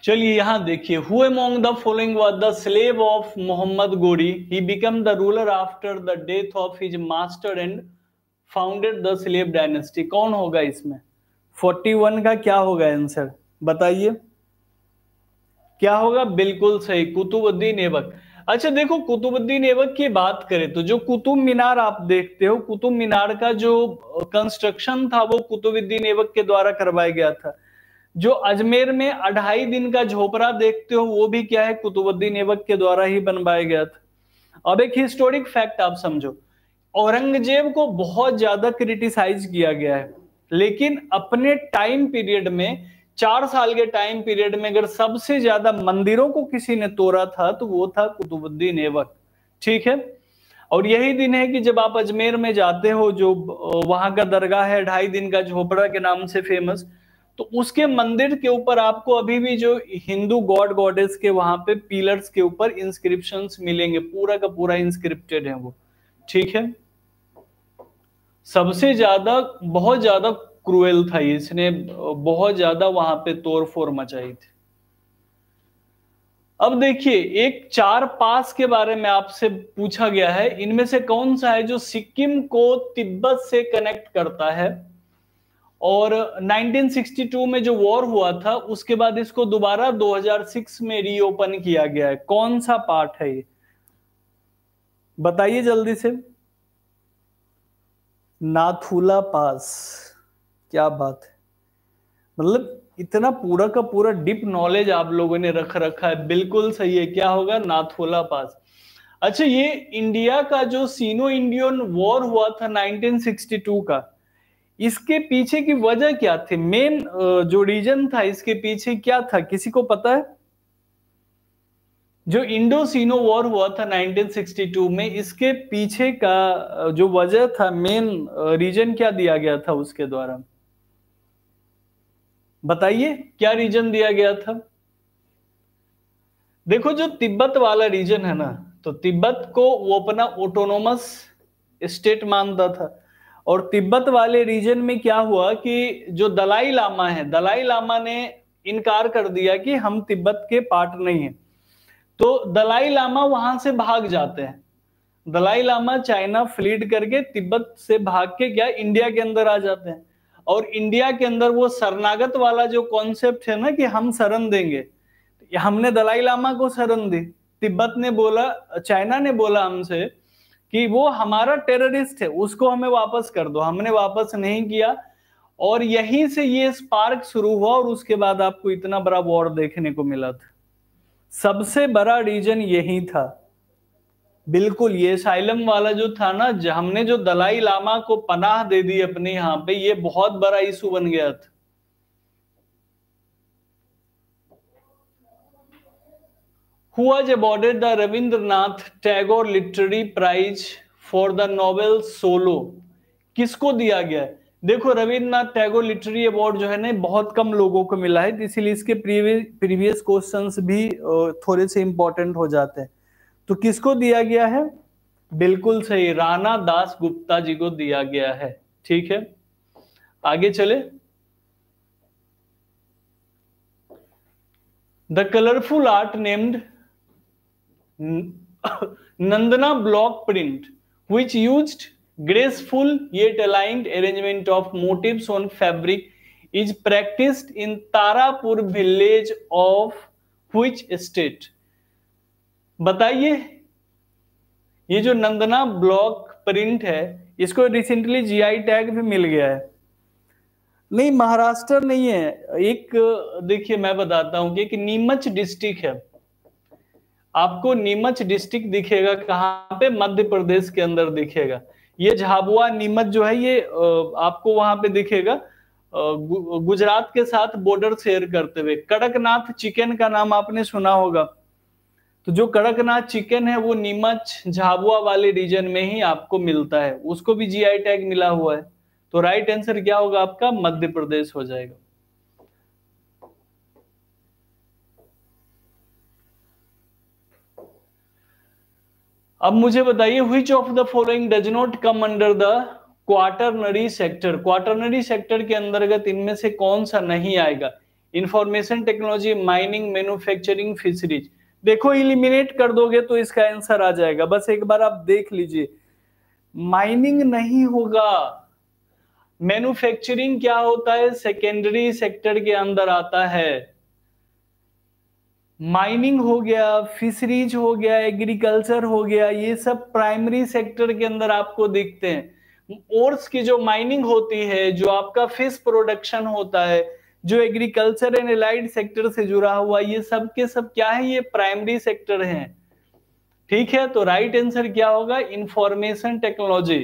चलिए यहां देखिए who among the following was the slave of Mohammad Ghori he become the ruler after the death of his master and founded the slave dynasty कौन होगा इसमें 41 का क्या होगा आंसर बताइए क्या होगा बिल्कुल सही कुतुबुद्दीन ऐबक अच्छा देखो कुतुबुद्दीन ऐबक की बात करें तो जो कुतुब मीनार आप देखते हो कुतुब मीनार का जो कंस्ट्रक्शन था वो कुतुबुद्दीन ऐबक के द्वारा करवाया गया था जो अजमेर में अढ़ाई दिन का झोपड़ा देखते हो वो भी क्या है कुतुबुद्दीन ऐबक के द्वारा ही बनवाया गया था अब एक हिस्टोरिक फैक्ट आप समझो औरंगजेब को बहुत ज्यादा क्रिटिसाइज किया गया है लेकिन अपने टाइम पीरियड में चार साल के टाइम पीरियड में अगर सबसे ज्यादा मंदिरों को किसी ने तोड़ा था तो वो था कुतुबुद्दीन एवक ठीक है और यही दिन है कि जब आप अजमेर में जाते हो जो वहां का दरगाह है ढाई दिन का झोपड़ा के नाम से फेमस तो उसके मंदिर के ऊपर आपको अभी भी जो हिंदू गॉड गॉडेस के वहां पे पिलर्स के ऊपर इंस्क्रिप्शन मिलेंगे पूरा का पूरा इंस्क्रिप्टेड है वो ठीक है सबसे ज्यादा बहुत ज्यादा क्रूएल था इसने बहुत ज्यादा वहां पे तोड़फोड़ मचाई थी अब देखिए एक चार पास के बारे में आपसे पूछा गया है इनमें से कौन सा है जो सिक्किम को तिब्बत से कनेक्ट करता है और 1962 में जो वॉर हुआ था उसके बाद इसको दोबारा 2006 में रीओपन किया गया है कौन सा पार्ट है ये बताइए जल्दी से नाथुला पास क्या बात है मतलब इतना पूरा का पूरा डीप नॉलेज आप लोगों ने रख रखा है बिल्कुल सही है क्या होगा नाथोला पास अच्छा ये इंडिया का जो सीनो इंडियन वॉर हुआ था 1962 का इसके पीछे की वजह क्या थी मेन जो रीजन था इसके पीछे क्या था किसी को पता है जो इंडो सीनो वॉर हुआ था 1962 में इसके पीछे का जो वजह था मेन रीजन क्या दिया गया था उसके द्वारा बताइए क्या रीजन दिया गया था देखो जो तिब्बत वाला रीजन है ना तो तिब्बत को वो अपना ऑटोनोमस स्टेट मानता था और तिब्बत वाले रीजन में क्या हुआ कि जो दलाई लामा है दलाई लामा ने इनकार कर दिया कि हम तिब्बत के पार्ट नहीं है तो दलाई लामा वहां से भाग जाते हैं दलाई लामा चाइना फ्लीड करके तिब्बत से भाग के क्या इंडिया के अंदर आ जाते हैं और इंडिया के अंदर वो शरणागत वाला जो कॉन्सेप्ट है ना कि हम शरण देंगे हमने दलाई लामा को शरण दी तिब्बत ने बोला चाइना ने बोला हमसे कि वो हमारा टेररिस्ट है उसको हमें वापस कर दो हमने वापस नहीं किया और यहीं से ये स्पार्क शुरू हुआ और उसके बाद आपको इतना बड़ा वॉर देखने को मिला था सबसे बड़ा रीजन यही था बिल्कुल ये साइलम वाला जो था ना हमने जो दलाई लामा को पनाह दे दी अपने यहां पे ये बहुत बड़ा इशू बन गया था हुआ was the the Rabindranath Tagore literary prize for the novel Solo किसको दिया गया है देखो रविंद्रनाथ टैगोर लिटरेरी अवार्ड जो है ना बहुत कम लोगों को मिला है इसीलिए इसके प्रीवियस प्रीवियस क्वेश्चंस भी थोड़े से इंपॉर्टेंट हो जाते हैं तो किसको दिया गया है बिल्कुल सही राणा दास गुप्ता जी को दिया गया है ठीक है आगे चले the colourful art named Nandana block print which use graceful ये aligned arrangement of motif on fabric is practised in Tarapur village of which state बताइए ये जो नंदना ब्लॉक प्रिंट है इसको रिसेंटली जीआई टैग भी मिल गया है नहीं महाराष्ट्र नहीं है एक देखिए मैं बताता हूं कि एक नीमच डिस्ट्रिक्ट है आपको नीमच डिस्ट्रिक्ट दिखेगा कहाँ पे मध्य प्रदेश के अंदर दिखेगा ये झाबुआ नीमच जो है ये आपको वहां पे दिखेगा गुजरात के साथ बॉर्डर शेयर करते हुए कड़कनाथ चिकन का नाम आपने सुना होगा तो जो कड़कनाथ चिकन है वो नीमच झाबुआ वाले रीजन में ही आपको मिलता है उसको भी जीआई टैग मिला हुआ है तो राइट आंसर क्या होगा आपका मध्य प्रदेश हो जाएगा अब मुझे बताइए which of the following does not come under the quaternary sector quaternary sector के अंतर्गत इनमें से कौन सा नहीं आएगा information technology mining manufacturing fisheries देखो इलिमिनेट कर दोगे तो इसका आंसर आ जाएगा बस एक बार आप देख लीजिए माइनिंग नहीं होगा मैन्युफैक्चरिंग क्या होता है सेकेंडरी सेक्टर के अंदर आता है माइनिंग हो गया फिशरीज हो गया एग्रीकल्चर हो गया ये सब प्राइमरी सेक्टर के अंदर आपको दिखते हैं ओर्स की जो माइनिंग होती है जो आपका फिश प्रोडक्शन होता है जो एग्रीकल्चर एंड एलाइड सेक्टर से जुड़ा हुआ ये सब के सब क्या है ये प्राइमरी सेक्टर है ठीक है तो राइट right आंसर क्या होगा इंफॉर्मेशन टेक्नोलॉजी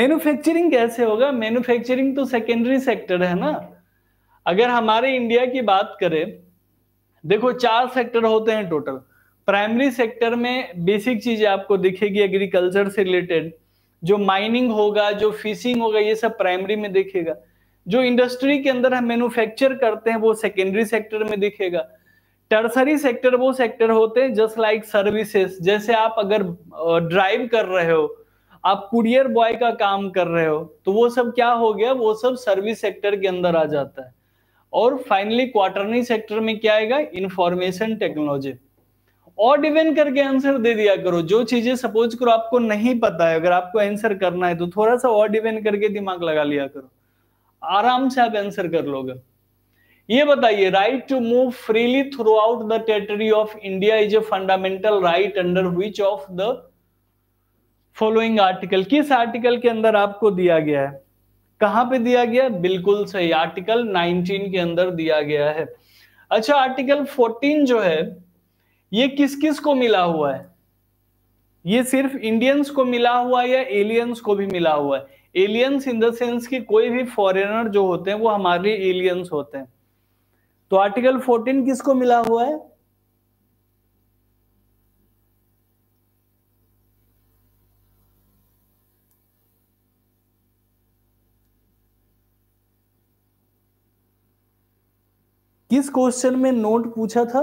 मैन्युफैक्चरिंग कैसे होगा मैन्युफैक्चरिंग तो सेकेंडरी सेक्टर है ना अगर हमारे इंडिया की बात करें देखो चार सेक्टर होते हैं टोटल प्राइमरी सेक्टर में बेसिक चीजें आपको दिखेगी एग्रीकल्चर से रिलेटेड जो माइनिंग होगा जो फिशिंग होगा ये सब प्राइमरी में देखेगा जो इंडस्ट्री के अंदर हम मैन्युफैक्चर करते हैं वो सेकेंडरी सेक्टर में दिखेगा टर्सरी सेक्टर वो सेक्टर होते हैं जस्ट लाइक सर्विसेज जैसे आप अगर ड्राइव कर रहे हो आप कुरियर बॉय का काम कर रहे हो तो वो सब क्या हो गया वो सब सर्विस सेक्टर के अंदर आ जाता है और फाइनली क्वार्टरनी सेक्टर में क्या आएगा इंफॉर्मेशन टेक्नोलॉजी ऑड इवन करके आंसर दे दिया करो जो चीजें सपोज करो आपको नहीं पता है अगर आपको आंसर करना है तो थोड़ा सा ऑड इवन करके दिमाग लगा लिया करो आराम से आप आंसर कर लोगे ये बताइए right to move freely throughout the territory of India is a fundamental right under which of the following article किस आर्टिकल के अंदर आपको दिया गया है कहां पे दिया गया बिल्कुल सही आर्टिकल 19 के अंदर दिया गया है अच्छा आर्टिकल 14 जो है ये किस किस को मिला हुआ है ये सिर्फ इंडियंस को मिला हुआ है या एलियंस को भी मिला हुआ है एलियंस इन द सेंस की कोई भी फॉरेनर जो होते हैं वो हमारे एलियंस होते हैं तो आर्टिकल 14 किसको मिला हुआ है किस क्वेश्चन में नोट पूछा था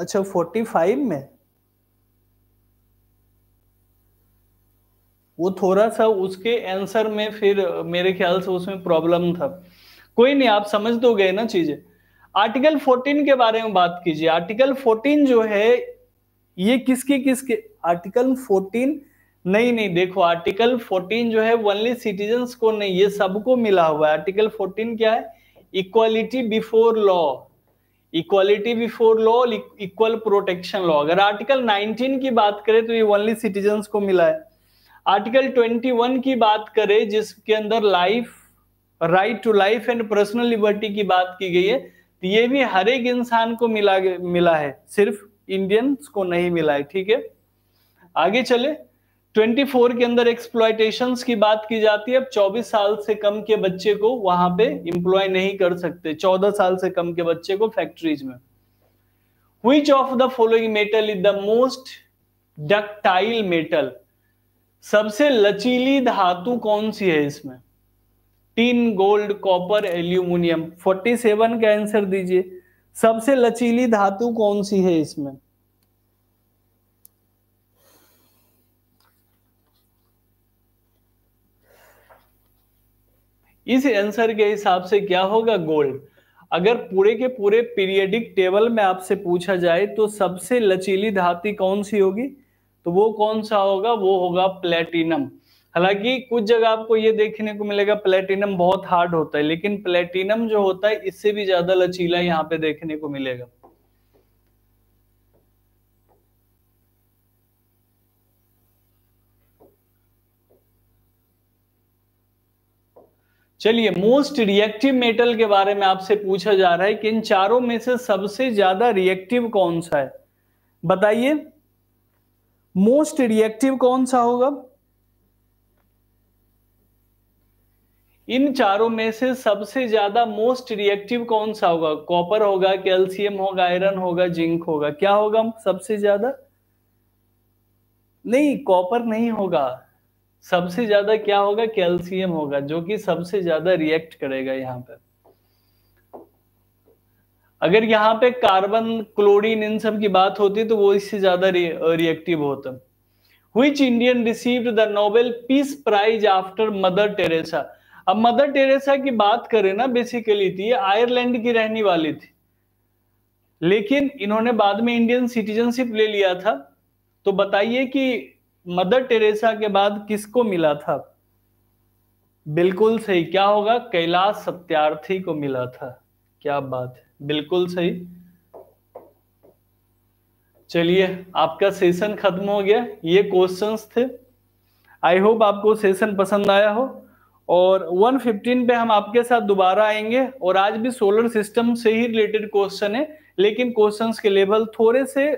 अच्छा फोर्टी फाइव में वो थोड़ा सा उसके आंसर में फिर मेरे ख्याल से उसमें प्रॉब्लम था कोई नहीं आप समझ दो गए ना चीजें आर्टिकल 14 के बारे में बात कीजिए आर्टिकल 14 जो है ये किसके किसके आर्टिकल 14 नहीं नहीं देखो आर्टिकल 14 जो है ओनली सिटीजन को नहीं ये सबको मिला हुआ है आर्टिकल 14 क्या है equality before law equality before law equal protection law अगर आर्टिकल 19 की बात करें तो ये ओनली सिटीजन को मिला है आर्टिकल 21 की बात करें जिसके अंदर life right to life and personal liberty की बात की गई है तो ये भी हर एक इंसान को मिला मिला है सिर्फ इंडियंस को नहीं मिला है ठीक है आगे चले 24 के अंदर एक्सप्लाइटेशन की बात की जाती है अब 24 साल से कम के बच्चे को वहां पे इंप्लॉय नहीं कर सकते 14 साल से कम के बच्चे को फैक्ट्रीज में which of the following metal is the most ductile metal सबसे लचीली धातु कौन सी है इसमें टीन गोल्ड कॉपर एल्यूमिनियम 47 का आंसर दीजिए सबसे लचीली धातु कौन सी है इसमें इस आंसर के हिसाब से क्या होगा गोल्ड अगर पूरे के पूरे पीरियडिक टेबल में आपसे पूछा जाए तो सबसे लचीली धाती कौन सी होगी तो वो कौन सा होगा वो होगा प्लेटिनम हालांकि कुछ जगह आपको ये देखने को मिलेगा प्लेटिनम बहुत हार्ड होता है लेकिन प्लेटिनम जो होता है इससे भी ज्यादा लचीला यहाँ पे देखने को मिलेगा चलिए मोस्ट रिएक्टिव मेटल के बारे में आपसे पूछा जा रहा है कि इन चारों में से सबसे ज्यादा रिएक्टिव कौन सा है बताइए मोस्ट रिएक्टिव कौन सा होगा इन चारों में से सबसे ज्यादा मोस्ट रिएक्टिव कौन सा होगा कॉपर होगा कैल्शियम होगा आयरन होगा जिंक होगा क्या होगा सबसे ज्यादा नहीं कॉपर नहीं होगा सबसे ज्यादा क्या होगा कैल्सियम होगा जो कि सबसे ज्यादा रिएक्ट करेगा यहाँ पर अगर यहाँ पे कार्बन क्लोरीन इन सब की बात होती तो वो इससे ज्यादा रिएक्टिव होता who Indian received the Nobel peace prize after Mother Teresa अब मदर टेरेसा की बात करें ना बेसिकली थी आयरलैंड की रहने वाली थी लेकिन इन्होंने बाद में इंडियन सिटीजनशिप ले लिया था तो बताइए कि मदर टेरेसा के बाद किसको मिला था बिल्कुल सही क्या होगा कैलाश सत्यार्थी को मिला था क्या बात है बिल्कुल सही चलिए आपका सेशन खत्म हो गया ये क्वेश्चंस थे आई होप आपको सेशन पसंद आया हो और 115 पे हम आपके साथ दोबारा आएंगे और आज भी सोलर सिस्टम से ही रिलेटेड क्वेश्चन है लेकिन क्वेश्चंस के लेवल थोड़े से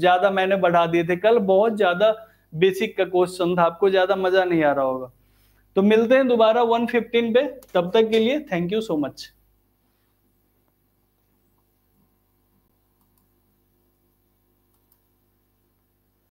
ज़्यादा मैंने बढ़ा दिए थे कल बहुत ज़्यादा बेसिक का क्वेश्चन था आपको ज्यादा मजा नहीं आ रहा होगा तो मिलते हैं दोबारा 115 पे तब तक के लिए थैंक यू सो मच